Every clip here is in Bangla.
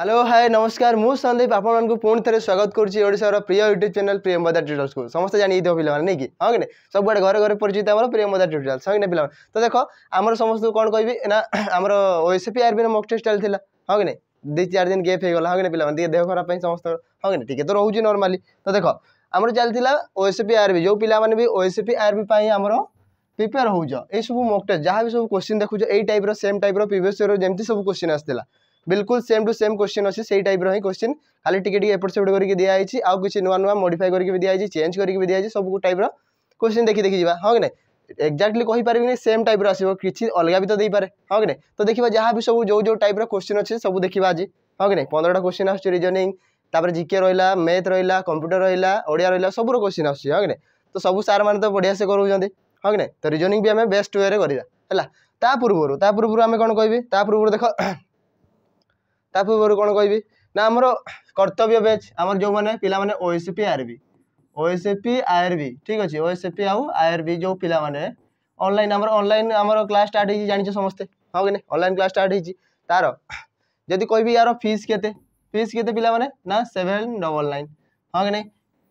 হ্যালো হাই নমস্কার মু সন্দীপ আপনার পুঁ থেকে স্বাগত করছি ওড়শার প্রিয় ইউট্যুব চ্যানেল প্রিয়ম্বদা টিউটোরিয়ালস কু সমস্ত জানিয়ে পিলা মানে নাকি হ্যাঁ কি সবুড়ে ঘরে ঘরে পরিচিত আমার প্রিয়ম্বদা টিউটোরিয়ালস হ্যাঁ কি পিলা তো দেখ আমার সমস্ত কোণ কবি না আমার ওএসপি আরবি মক টেস্ট চাল লা হ্যাঁ কি দুই চার দিন গেপ হয়ে গলা হ্যাঁ কি পিলা টিকে দেহ খারাপ সমস্ত হ্যাঁ কি টিকে তো রহুছি নর্মালি তো দেখ আমার চাল ওএসপি আরবি যে পিলা মানে ওএসপি আরবি আমার প্রিপেয়ার হৌছ এই সব মক টেস্ট যা বি সব কোশ্চিন দেখুছ এই টাইপর সেম টাইপর প্রিভিয়স ইয়র যেমতি সব কোশ্চিন আসছিলা ବିଲକୁଲ ସେମ୍ ଟୁ ସେମ୍ କୋଶ୍ଚିନ୍ ଅଛି ସେଇ ଟାଇପ୍ର ହିଁ କୋଶ୍ଚିନ୍ ଖାଲି ଟିକେ ଟିକେ ଏପଟ ସେପଟ କରିକି ଦିଆହେଇଛି ଆଉ କିଛି ନୂଆ ନୂଆ ମୋଡ଼ିଫାଏ କରିକି ବି ଦିଆହେଇଛି ଚେଞ୍ଜ କରିକି ବି ଦିଆହେଇଛି ସବୁ ଟାଇପ୍ର କୋଶ୍ଚିନ୍ ଦେଖି ଦେଖି ଯିବା ହଁ କି ନାହିଁ ଏକ୍ଜାକ୍ଟଲି କହିପାରିବିନି ସେମ୍ ଟାଇପ୍ର ଆସିବ କିଛି ଅଲଗା ବି ତ ଦେଇପାରେ ହଁ କି ନାହିଁ ତ ଦେଖିବା ଯାହା ବି ସବୁ ଯେଉଁ ଯେଉଁ ଟାଇପ୍ର କୋଶ୍ଚିନ୍ ଅଛି ସବୁ ଦେଖିବା ଆଜି ହଁ କି ନାହିଁ ପନ୍ଦରଟା କୋଶ୍ଚିନ୍ ଆସୁଛି ରିଜନିଂ ତାପରେ ଜିକେ ରହିଲା ମ୍ୟାଥ୍ ରହିଲା କମ୍ପ୍ୟୁଟର ରହିଲା ଓଡ଼ିଆ ରହିଲା ସବୁର କୋଶ୍ଚିନ୍ ଆସୁଛି ହଁ କି ନାହିଁ ତ ସବୁ ସାର୍ ମାନେ ତ ବଢ଼ିଆ ସେ କରୁଛନ୍ତି ହଁ କି ନାହିଁ ତ ରିଜନିଂ ବି ଆମେ ବେଷ୍ଟ ୱେରେ କରିବା ହେଲା ତା ପୂର୍ବରୁ ତା ପୂର୍ବରୁ ଆମେ କ'ଣ କହିବି ତା ପୂର୍ବରୁ ଦେଖ ତା ପୂର୍ବରୁ କ'ଣ କହିବି ନା ଆମର କର୍ତ୍ତବ୍ୟ ବ୍ୟାଚ୍ ଆମର ଯେଉଁମାନେ ପିଲାମାନେ O S P R B O S P R B ଠିକ୍ ଅଛି ଓ ଏସ୍ ପି ଆଉ ଆର୍ ବି ଯେଉଁ ପିଲାମାନେ ଅନଲାଇନ୍ ଆମର ଅନଲାଇନ୍ ଆମର କ୍ଲାସ୍ ଷ୍ଟାର୍ଟ ହେଇଛି ଜାଣିଛ ସମସ୍ତେ ହଁ କି ନାହିଁ ଅନଲାଇନ୍ କ୍ଲାସ୍ ଷ୍ଟାର୍ଟ ହେଇଛି ତା'ର ଯଦି କହିବି ୟାର ଫିସ୍ କେତେ ଫିସ୍ କେତେ ପିଲାମାନେ ନା ସେଭେନ୍ ଡବଲ୍ ନାଇନ୍ ହଁ କି ନାହିଁ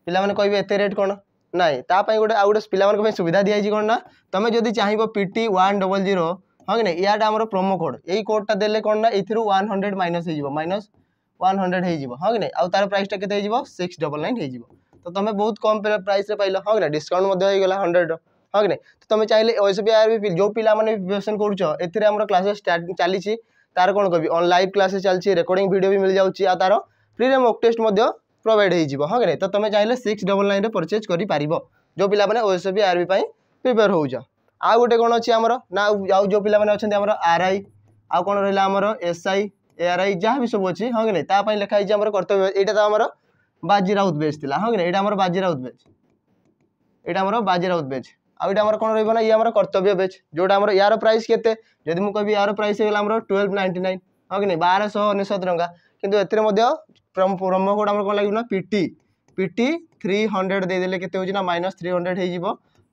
ପିଲାମାନେ କହିବେ ଏତେ ରେଟ୍ କ'ଣ ନାଇଁ ତା ପାଇଁ ଗୋଟେ ଆଉ ଗୋଟେ ପିଲାମାନଙ୍କ ପାଇଁ ସୁବିଧା ଦିଆଯାଇଛି କ'ଣ ନା ତୁମେ ଯଦି ଚାହିଁବ P T one double zero ହଁ କି ନାହିଁ ଇଆଟା ଆମର ପ୍ରୋମୋ କୋଡ଼୍ ଏଇ କୋଡ଼୍ଟା ଦେଲେ କ'ଣ ନା ଏଥିରୁ ୱାନ୍ ହଣ୍ଡ୍ରେଡ଼ ମାଇନସ୍ ହେଇଯିବ ମାଇନସ୍ ୱାନ୍ ହଣ୍ଡ୍ରେଡ଼ ହେଇଯିବ ହଁ କି ନାହିଁ ଆଉ ତା'ର ପ୍ରାଇସ୍ଟା କେତେ ହେଇଯିବ ସିକ୍ସ ଡବଲ୍ ନାଇନ୍ ହେଇଯିବ ତ ତୁମେ ବହୁତ କମ୍ ପ୍ରାଇସ୍ରେ ପାଇଲ ହଁ କି ନାହିଁ ଡିସ୍କାଉଣ୍ଟ ମଧ୍ୟ ହେଇଗଲା ହଣ୍ଡ୍ରେଡ଼ର ହଁ କି ନାହିଁ ତ ତୁମେ ଚାହିଁଲେ ଓଏସ୍ ବି ଆର୍ ବି ଯେଉଁ ପିଲାମାନେ ପ୍ରିପେରେସନ୍ କରୁଛ ଏଥିରେ ଆମର କ୍ଲାସେସ୍ ଚାଲିଛି ତା'ର କ'ଣ କହିବି ଅନ୍ ଲାଇଭ୍ କ୍ଲାସେସ୍ ଚାଲିଛି ରେକର୍ଡ଼ିଂ ଭିଡ଼ିଓ ବି ମିଳିଯାଉଛି ଆଉ ତା'ର ଫ୍ରିରେ ମକ୍ ଟେଷ୍ଟ ମଧ୍ୟ ପ୍ରୋଭାଇଡ଼ ହେଇଯିବ ହଁ କି ନାହିଁ ତ ତୁମେ ଚାହିଁଲେ ସିକ୍ସ ଡବଲ୍ ନାଇନ୍ରେ ପରଚେଜ୍ କରିପାରିବ ଯେଉଁ ପିଲାମାନେ ଓଏସ୍ ବି ଆର୍ ବି ପାଇଁ ପ୍ରିପେୟାର ହେଉଛ ଆଉ ଗୋଟେ କ'ଣ ଅଛି ଆମର ନା ଆଉ ଯେଉଁ ପିଲାମାନେ ଅଛନ୍ତି ଆମର ଆର୍ଆଇ ଆଉ କ'ଣ ରହିଲା ଆମର ଏସ୍ଆଇ ଏଆର୍ଆଇ ଯାହା ବି ସବୁ ଅଛି ହଁ କି ନାହିଁ ତା ପାଇଁ ଲେଖା ହେଇଛି ଆମର କର୍ତ୍ତବ୍ୟ ଏଇଟା ତ ଆମର ବାଜି ରାଉତ ବେଚ୍ ଥିଲା ହଁ କି ନାହିଁ ଏଇଟା ଆମର ବାଜି ରାଉତ ବେଚ୍ ଏଇଟା ଆମର ବାଜି ରାଉତ ବେଚ୍ ଆଉ ଏଇଟା ଆମର କ'ଣ ରହିବ ନା ଇଏ ଆମର କର୍ତ୍ତବ୍ୟ ବେଚ୍ ଯେଉଁଟା ଆମର ୟାର ପ୍ରାଇସ୍ କେତେ ଯଦି ମୁଁ କହିବି ୟାର ପ୍ରାଇସ୍ ହେଇଗଲା ଆମର ଟୁଏଲ୍ଭ ନାଇଣ୍ଟି ନାଇନ୍ ହଁ କି ନାହିଁ ବାରଶହ ଅନେଶତ ଟଙ୍କା କିନ୍ତୁ ଏଥିରେ ମଧ୍ୟ ପ୍ରମୋ କୋଡ଼ ଆମର କ'ଣ ଲାଗିବ ନା ପିଟି ପିଟି ଥ୍ରୀ ହଣ୍ଡ୍ରେଡ଼ ଦେଇଦେଲେ କେତେ ହେଉଛି ନା ମାଇନସ୍ ଥ୍ରୀ ହଣ୍ଡ୍ରେଡ଼ ହେଇଯିବ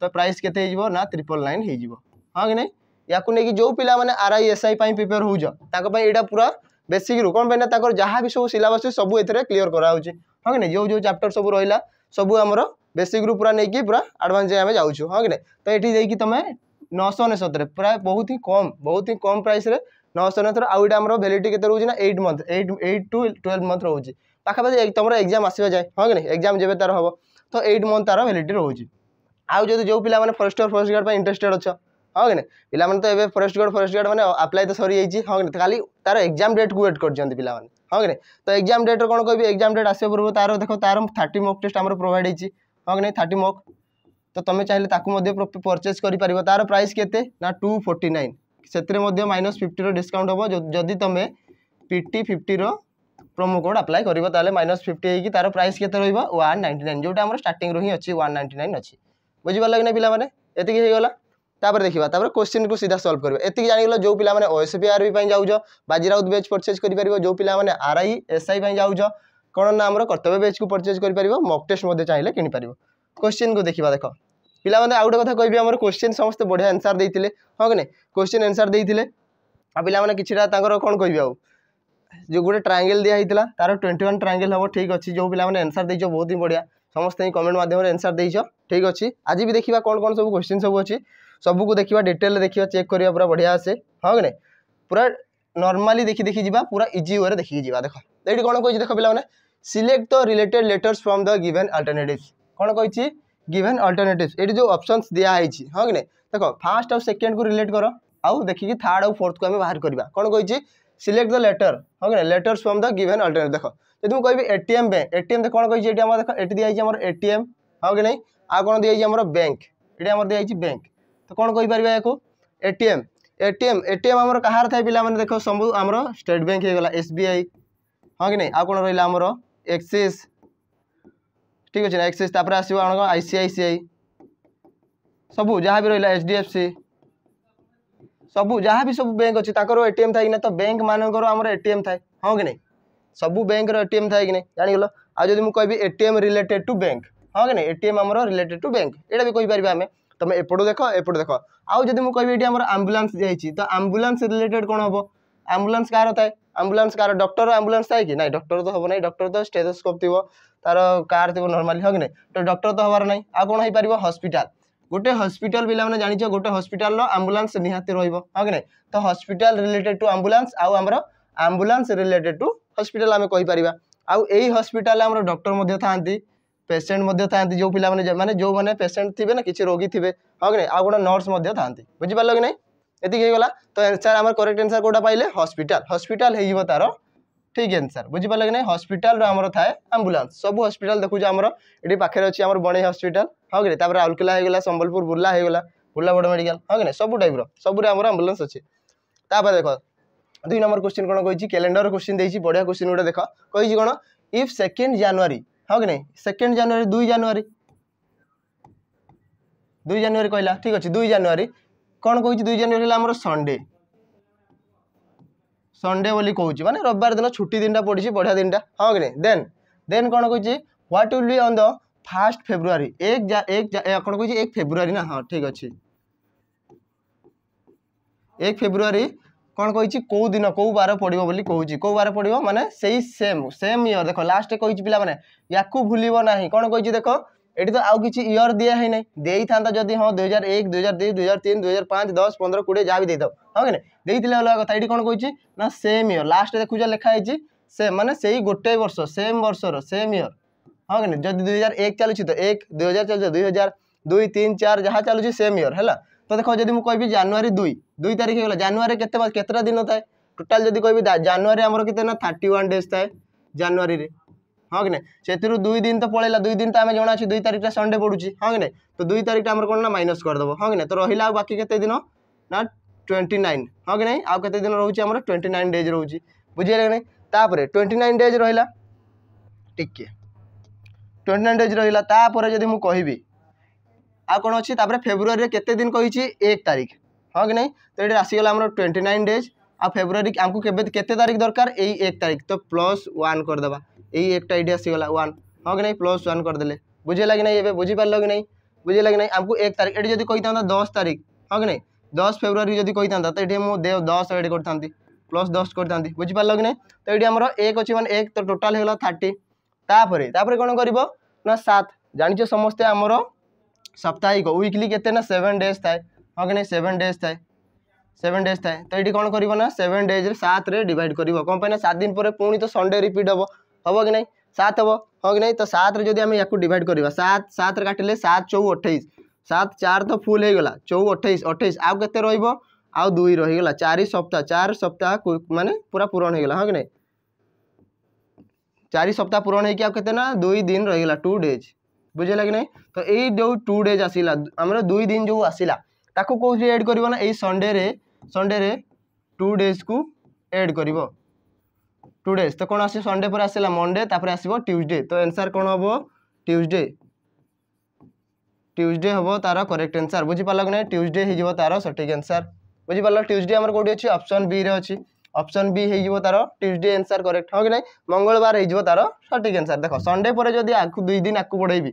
तो प्राइस के ना ट्रिपल नाइन हो हाँ कि ना या नहीं जो पाने R I S I prepare होटा पूरा बेसिक्रु कौन पर जहाँ भी सब सिलस सब ए क्लीयर कराऊ हाँ कि ना जो जो चैप्टर सब रहा सब आमर बेसिक्रु पूरा नहीं पूरा आडभांस जाए आम जाऊँ हाँ कि ना तो ये देखिए तुम नौशन अनेशतर प्राय बहुत ही कम बहुत ही कम प्राइस नौश अनेशतर आउ ये आम भैलीट के ना eight month eight eight to twelve month रोचे पाखापाखि तुम एक्जाम आसवा जाए हाँ कि ना एक्जाम जब तार हम तो एट मंथ तार भैलीट रोचे ଆଉ ଯଦି ଯେଉଁ ପିଲାମାନେ ଫରେଷ୍ଟ ଗାର୍ଡ଼ ଫରେଷ୍ଟ ଗାର୍ଡ଼ ପାଇଁ ଇଣ୍ଟରେଷ୍ଟେଡ଼ ଅଛ ହଁ କି ନା ପିଲାମାନେ ତ ଏବେ ଫରେଷ୍ଟ ଗାର୍ଡ଼ ଫରେଷ୍ଟ ଗାର୍ଡ଼ ମାନେ ଆପ୍ଲାଏ ତ ସରିଯାଇଛି ହଁ କି ନା ଖାଲି ତା'ର ଏକ୍ଜାମ୍ ଡେଟ୍କୁ ୱେଟ୍ କରିଛନ୍ତି ପିଲାମାନେ ହଁ କି ନା ତ ଏକ୍ଜାମ୍ ଡେଟ୍ରେ କ'ଣ କହିବି ଏକ୍ଜାମ୍ ଡେଟ୍ ଆସିବା ପୂର୍ବରୁ ତା'ର ଦେଖ ତା'ର ଥାର୍ଟି ମକ୍ ଟେଷ୍ଟ ଆମର ପ୍ରୋଭାଇଡ଼ ହେଇଛି ହଁ କି ନାହିଁ ଥାର୍ଟି ମକ୍ ତ ତୁମେ ଚାହିଁଲେ ତାକୁ ମଧ୍ୟ ପରଚେଜ୍ କରିପାରିବ ତା'ର ପ୍ରାଇସ୍ କେତେ ନା ଟୁ ଫୋର୍ଟି ନାଇନ୍ ସେଥିରେ ମଧ୍ୟ ମାଇନସ୍ ଫିଫ୍ଟିର ଡିସ୍କାଉଣ୍ଟ ହେବ ଯଦି ତୁମେ ପି ଟି ଫିଫ୍ଟିର ପ୍ରୋମୋ କୋଡ଼ ଆପ୍ଲାଏ କରିବ ତାହେଲେ ମାଇନସ୍ ଫିଫ୍ଟି ହେଇକି ତା'ର ପ୍ରାଇସ୍ କେତେ ରହିବ ୱାନ୍ ନାଇଣ୍ଟି ନାଇନ୍ ଯେଉଁଟା ଆମର ଷ୍ଟାର୍ଟିଂରୁ ହିଁ ଅଛି ୱାନ୍ ନାଇଣ୍ଟି ନାଇନ୍ ଅଛି ବୁଝିପାରିଲ କି ନାହିଁ ପିଲାମାନେ ଏତିକି ହେଇଗଲା ତାପରେ ଦେଖିବା ତାପରେ କୋଶ୍ଚିନ୍କୁ ସିଧା ସଲ୍ଭ କରିବା ଏତିକି ଜାଣିଗଲ ଯେଉଁ ପିଲାମାନେ ଓଏସ୍ପି ଆର୍ବି ପାଇଁ ଯାଉଛ ବାଜି ରାଉତ ବେଚ୍ ପରଚେଜ୍ କରିପାରିବ ଯେଉଁ ପିଲାମାନେ ଆର୍ଆଇ ଏସ୍ଆଇ ପାଇଁ ଯାଉଛ କ'ଣ ନା ଆମର କର୍ତ୍ତବ୍ୟ ବେଚ୍କୁ ପରଚେଜ୍ କରିପାରିବ ମକ୍ ଟେଷ୍ଟ ମଧ୍ୟ ଚାହିଁଲେ କିଣିପାରିବ କୋଶ୍ଚିନ୍କୁ ଦେଖିବା ଦେଖ ପିଲାମାନେ ଆଉ ଗୋଟେ କଥା କହିବି ଆମର କୋଶ୍ଚିନ୍ ସମସ୍ତେ ବଢ଼ିଆ ଆନ୍ସର୍ ଦେଇଥିଲେ ହଁ କି ନାହିଁ କୋଶ୍ଚିନ୍ ଆନ୍ସର୍ ଦେଇଥିଲେ ଆଉ ପିଲାମାନେ କିଛିଟା ତାଙ୍କର କ'ଣ କହିବି ଆଉ ଯେଉଁ ଗୋଟେ ଟ୍ରାଙ୍ଗେଲ୍ ଦିଆହେଇଥିଲା ତା'ର ଟ୍ୱେଣ୍ଟି ୱାନ୍ ଟ୍ରାଙ୍ଗେଲ୍ ହେବ ଠିକ୍ ଅଛି ଯେଉଁ ପିଲାମାନେ ଆନ୍ସର୍ ଦେଇଛ ବହୁତ ହିଁ ବଢ଼ିଆ ସମସ୍ତେ କମେଣ୍ଟ ମାଧ୍ୟମରେ ଏନ୍ସର୍ ଦେଇଛ ଠିକ୍ ଅଛି ଆଜି ବି ଦେଖିବା କ'ଣ କ'ଣ ସବୁ କ୍ୱେଶ୍ଚିନ୍ ସବୁ ଅଛି ସବୁକୁ ଦେଖିବା ଡିଟେଲ୍ରେ ଦେଖିବା ଚେକ୍ କରିବା ପୁରା ବଢ଼ିଆ ଆସେ ହଁ କି ନାହିଁ ପୁରା ନର୍ମାଲି ଦେଖି ଦେଖି ଯିବା ପୁରା ଇଜି ୱେରେ ଦେଖିକି ଯିବା ଦେଖ ଏଇଠି କ'ଣ କହିଛି ଦେଖ ପିଲାମାନେ select the related letters from the given alternatives କ'ଣ କହିଛି ଗିଭେନ୍ ଅଲ୍ଟରନେଟିଭ୍ସ ଏଇଠି ଯେଉଁ ଅପସନ୍ସ ଦିଆହେଇଛି ହଁ କି ନାହିଁ ଦେଖ ଫାର୍ଷ୍ଟ ଆଉ ସେକେଣ୍ଡକୁ ରିଲେଟ୍ କର ଆଉ ଦେଖିକି ଥାର୍ଡ଼ ଆଉ ଫୋର୍ଥକୁ ଆମେ ବାହାର କରିବା କ'ଣ କହିଛି ସିଲେକ୍ଟ ଦ ଲେଟର୍ ହଁ କି ନାହିଁ letters from the given alternative ଦେଖ যদি কবি এটিএম ব্যাঙ্ক এটিএম কোণ কী এটি আমার দেখ এটি দিয়েছি আমার এটিএম হ্যাঁ কি না আর কোণ দিয়েছি আমার ব্যাঙ্ক এটি আমার দিয়েছি ব্যাঙ্ক তো কোণ কইপারা এখন এটিএম এটিএম এটিএম আমার কাহার থাকে পিলা মানে দেখ সবু আমার স্টেট ব্যাঙ্ক হয়ে গলা এসবিআই হ্যাঁ কি না আর কোণ রহলা আমার এক্সিস ঠিক আছে না এক্সিস তারপরে আসবে আমার আইসিআইসিআই সবু যা বি রহলা এইচডিএফসি সবু যা বি সব ব্যাঙ্ক অছি তাঁর এটিএম থাকে না তো ব্যাঙ্ক মানকর আমার এটিএম থাকে হ্যাঁ কি না ସବୁ ବ୍ୟାଙ୍କର ଏ ଟି ଏମ୍ ଥାଏ କି ନାହିଁ ଜାଣିଗଲ ଆଉ ଯଦି ମୁଁ କହିବି A T M related to bank ହଁ କି ନାହିଁ ଏ ଟି ଏମ୍ ଆମର ରିଲେଟେଡ୍ ଟୁ ବ୍ୟାଙ୍କ ଏଇଟା ବି କହିପାରିବା ଆମେ ତୁମେ ଏପଟୁ ଦେଖ ଏପଟୁ ଦେଖ ଆଉ ଯଦି ମୁଁ କହିବି ଏଠି ଆମର ଆମ୍ବୁଲାନ୍ସ ଦିଆହେଇଛି ତ ଆମ୍ବୁଲାନ୍ସ ରିଲେଟେଡ୍ କ'ଣ ହେବ ଆମ୍ବୁଲାନ୍ସ କାହାର ଥାଏ ଆମ୍ବୁଲାନ୍ସ କାହାର ଡକ୍ଟର ଆମ୍ବୁଲାନ୍ସ ଥାଏ କି ନାହିଁ ଡକ୍ଟର ତ ହେବ ନାହିଁ ଡକ୍ଟର ତ ଷ୍ଟେଥୋସ୍କୋପ୍ ଥିବ ତାର କାର୍ ଥିବ ନର୍ମାଲି ହଁ କି ନାହିଁ ତ ଡକ୍ଟର ତ ହେବାର ନାହିଁ ଆଉ କ'ଣ ହେଇପାରିବ ହସ୍ପିଟାଲ ଗୋଟେ ହସ୍ପିଟାଲ ପିଲାମାନେ ଜାଣିଛ ଗୋଟେ ହସ୍ପିଟାଲର ଆମ୍ବୁଲାନ୍ସ ନିହାତି ରହିବ ହଁ କି ନାହିଁ ତ ହସ୍ପିଟାଲ ରିଲେଟେଡ୍ ଟୁ ଆମ୍ବୁଲାନ୍ସ ଆଉ ଆମର ଆମ୍ବୁଲାନ୍ସ ରିଲେଟେଡ୍ ଟୁ ହସ୍ପିଟାଲ ଆମେ କହିପାରିବା ଆଉ ଏଇ ହସ୍ପିଟାଲରେ ଆମର ଡକ୍ଟର ମଧ୍ୟ ଥାଆନ୍ତି ପେସେଣ୍ଟ ମଧ୍ୟ ଥାଆନ୍ତି ଯେଉଁ ପିଲାମାନେ ମାନେ ଯେଉଁମାନେ ପେସେଣ୍ଟ ଥିବେ ନା କିଛି ରୋଗୀ ଥିବେ ହଁ କି ନାହିଁ ଆଉ ଗୋଟେ ନର୍ସ ମଧ୍ୟ ଥାଆନ୍ତି ବୁଝିପାରିଲ କି ନାହିଁ ଏତିକି ହେଇଗଲା ତ ଆନ୍ସର୍ ଆମର କରେକ୍ଟ ଆନ୍ସର୍ କେଉଁଟା ପାଇଲେ ହସ୍ପିଟାଲ ହସ୍ପିଟାଲ ହେଇଯିବ ତାର ଠିକ୍ ଆନ୍ସର୍ ବୁଝିପାରିଲେ କି ନାହିଁ ହସ୍ପିଟାଲର ଆମର ଥାଏ ଆମ୍ବୁଲାନ୍ସ ସବୁ ହସ୍ପିଟାଲ ଦେଖୁଛୁ ଆମର ଏଠି ପାଖରେ ଅଛି ଆମର ବଣେଇ ହସ୍ପିଟାଲ ହଁ କି ନାହିଁ ତାପରେ ରାଉରକେଲା ହେଇଗଲା ସମ୍ବଲପୁର ବୁର୍ଲା ହେଇଗଲା ବୁର୍ଲା ବଡ଼ ମେଡ଼ିକାଲ ହଁ କି ନାହିଁ ସବୁ ଟାଇପ୍ର ସବୁରେ ଆମର ଆମ୍ବୁଲାନ୍ସ ଅଛି ତାପରେ ଦେଖ দুই নম্বর কোশ্চিন কোণ কী ক্যালেন্ডর কোশ্চিন দিয়েছি বড়িয়া কোশ্চিন গোটে দেখ কী কোণ ইফ সেকেন্ড জানুয়ারি হ্যাঁ কি না সেকেন্ড জানুয়ারি দুই জানুয়ারি দুই জানুয়ারি কহিলা ঠিক আছে দুই জানুয়ারি কোণ কী দুই জানুয়ারি হল আমার সন্ডে সন্ডে বলে কৌছি মানে রবিবার দিন ছুটি দিনটা পড়ছে বড়িয়া দিনটা হ্যাঁ কি না দেন দেন কোণ কী what will be on the first February এক যা এক কোণ কী এক ফেব্রুয়ারি না হ্যাঁ ঠিক আছে এক ফেব্রুয়ারি कौन कही कौ दिन कौ बार पड़ो कौ कौ बार पड़ो मैंने से ही सेम सेम इयर देख लास्ट कही पी मैंने या भूलना कौन कही देख ये तो आउ किसी इयर दिया है नहीं दे था जदि हाँ दुई हजार एक दुई हजार दुई दुई हजार तीन दुई हजार पाँच दस पंद्रह कोड़े जहाँ भी देखा हाँ कि नहीं अलग कथा ये कौन कही ना सेम इयर लास्ट देखु लिखाई से मैंने से ही गोटे वर्ष सेम वर्षर सेम इयर हाँ कि नहीं दुई हजार एक चलु तो एक दुई हजार चलु दुई हजार दुई तीन चार जहाँ चलु सेम इयर है ତ ଦେଖ ଯଦି ମୁଁ କହିବି ଜାନୁଆରୀ ଦୁଇ ଦୁଇ ତାରିଖ ହେଇଗଲା ଜାନୁଆରୀ କେତେ କେତେଟା ଦିନ ଥାଏ ଟୋଟାଲ ଯଦି କହିବି ଜାନୁଆରୀ ଆମର କେତେ ନା ଥାର୍ଟି ୱାନ୍ ଡେଜ୍ ଥାଏ ଜାନୁଆରୀରେ ହଁ କି ନାହିଁ ସେଥିରୁ ଦୁଇ ଦିନ ତ ପଳେଇଲା ଦୁଇ ଦିନ ତ ଆମେ ଜଣା ଅଛି ଦୁଇ ତାରିଖଟା ସଣ୍ଡେ ପଡ଼ୁଛି ହଁ କି ନାହିଁ ତ ଦୁଇ ତାରିଖଟା ଆମର କ'ଣ ନା ମାଇନସ୍ କରିଦେବ ହଁ କି ନାହିଁ ତ ରହିଲା ଆଉ ବାକି କେତେ ଦିନ ନା ଟ୍ୱେଣ୍ଟି ନାଇନ୍ ହଁ କି ନାହିଁ ଆଉ କେତେ ଦିନ ରହୁଛି ଆମର ଟ୍ୱେଣ୍ଟି ନାଇନ୍ ଡେଜ୍ ରହୁଛି ବୁଝିହେଲା କି ନାହିଁ ତାପରେ ଟ୍ୱେଣ୍ଟି ନାଇନ୍ ଡେଜ୍ ରହିଲା ଟିକେ ଟ୍ୱେଣ୍ଟି ନାଇନ୍ ଡେଜ୍ ରହିଲା ତାପରେ ଯଦି ମୁଁ କହିବି ଆଉ କ'ଣ ଅଛି ତାପରେ ଫେବୃଆରୀରେ କେତେ ଦିନ କହିଛି ଏକ ତାରିଖ ହଁ କି ନାହିଁ ତ ଏଇଟା ଆସିଗଲା ଆମର ଟ୍ୱେଣ୍ଟି ନାଇନ୍ ଡେଜ୍ ଆଉ ଫେବୃଆରୀ ଆମକୁ କେବେ କେତେ ତାରିଖ ଦରକାର ଏଇ ଏକ ତାରିଖ ତ ପ୍ଲସ୍ ୱାନ୍ କରିଦେବା ଏଇ ଏକଟା ଏଇଠି ଆସିଗଲା ୱାନ୍ ହଁ କି ନାହିଁ ପ୍ଲସ୍ ୱାନ୍ କରିଦେଲେ ବୁଝିଲା କି ନାହିଁ ଏବେ ବୁଝିପାରିଲ କି ନାହିଁ ବୁଝିଲା କି ନାହିଁ ଆମକୁ ଏକ ତାରିଖ ଏଠି ଯଦି କହିଥାନ୍ତା ଦଶ ତାରିଖ ହଁ କି ନାହିଁ ଦଶ ଫେବୃଆରୀ ଯଦି କହିଥାନ୍ତା ତ ଏଠି ମୁଁ ଦେହ ଦଶ ଏଡ଼ କରିଥାନ୍ତି ପ୍ଲସ୍ ଦଶ କରିଥାନ୍ତି ବୁଝିପାରିଲ କି ନାହିଁ ତ ଏଠି ଆମର ଏକ ଅଛି ମାନେ ଏକ ତ ଟୋଟାଲ୍ ହେଇଗଲା ଥାର୍ଟି ତାପରେ ତାପରେ କ'ଣ କରିବ ନା ସାତ ଜାଣିଛ ସମସ୍ତେ ଆମର साप्ताहिक विकली के सेवेन डेज थाए हाँ कि नहीं सेवेन डेज थाए सेवेन डेज थाए तो ये कौन कर सेवेन डेज सात डिड कर कौन पाई सात दिन पर पुणी तो संडे रिपीट हे हम कि नहीं सात हम हाँ कि नहीं तो सात जब आम या डिड करा सात सात काटिले सात चौ अठाई सात चार तो फुल होगा चौ अठाई अठाईस आउ के रोज आउ दुई रही चार सप्ताह चार सप्ताह मानने पूरा पूरण होगा हाँ कि नहीं चार सप्ताह पूरण होते दुई दिन रही टू डेज ବୁଝିଲା କି ନାହିଁ ତ ଏଇ ଯେଉଁ ଟୁ ଡେଜ୍ ଆସିଲା ଆମର ଦୁଇ ଦିନ ଯେଉଁ ଆସିଲା ତାକୁ କେଉଁଥିରେ ଏଡ଼୍ କରିବ ନା ଏଇ ସଣ୍ଡେରେ ସଣ୍ଡେରେ ଟୁ ଡେଜ୍କୁ ଏଡ଼୍ କରିବ ଟୁ ଡେଜ୍ ତ କ'ଣ ଆସିବ ସଣ୍ଡେ ପରେ ଆସିଲା ମଣ୍ଡେ ତାପରେ ଆସିବ ଟ୍ୟୁଜଡ଼େ ତ ଏନ୍ସାର୍ କ'ଣ ହେବ ଟ୍ୟୁଜଡ଼େ ଟ୍ୟୁଜଡ଼େ ହେବ ତା'ର କରେକ୍ଟ ଏନ୍ସାର୍ ବୁଝିପାରିଲ କି ନାହିଁ ଟ୍ୟୁଜଡ଼େ ହେଇଯିବ ତା'ର ସଠିକ୍ ଏନ୍ସାର୍ ବୁଝିପାରିଲ ଟ୍ୟୁଜଡ଼େ ଆମର କେଉଁଠି ଅଛି ଅପସନ୍ ବିରେ ଅଛି অপশন বি হয়ে যাব তার টিউজডে এনসার করেক্ট হ্যাঁ কি না মঙ্গলবার হয়ে যাব তার সঠিক এনসার দেখ সন্ডে পরে যদি আকু দুই দিন আকু বড়াইবি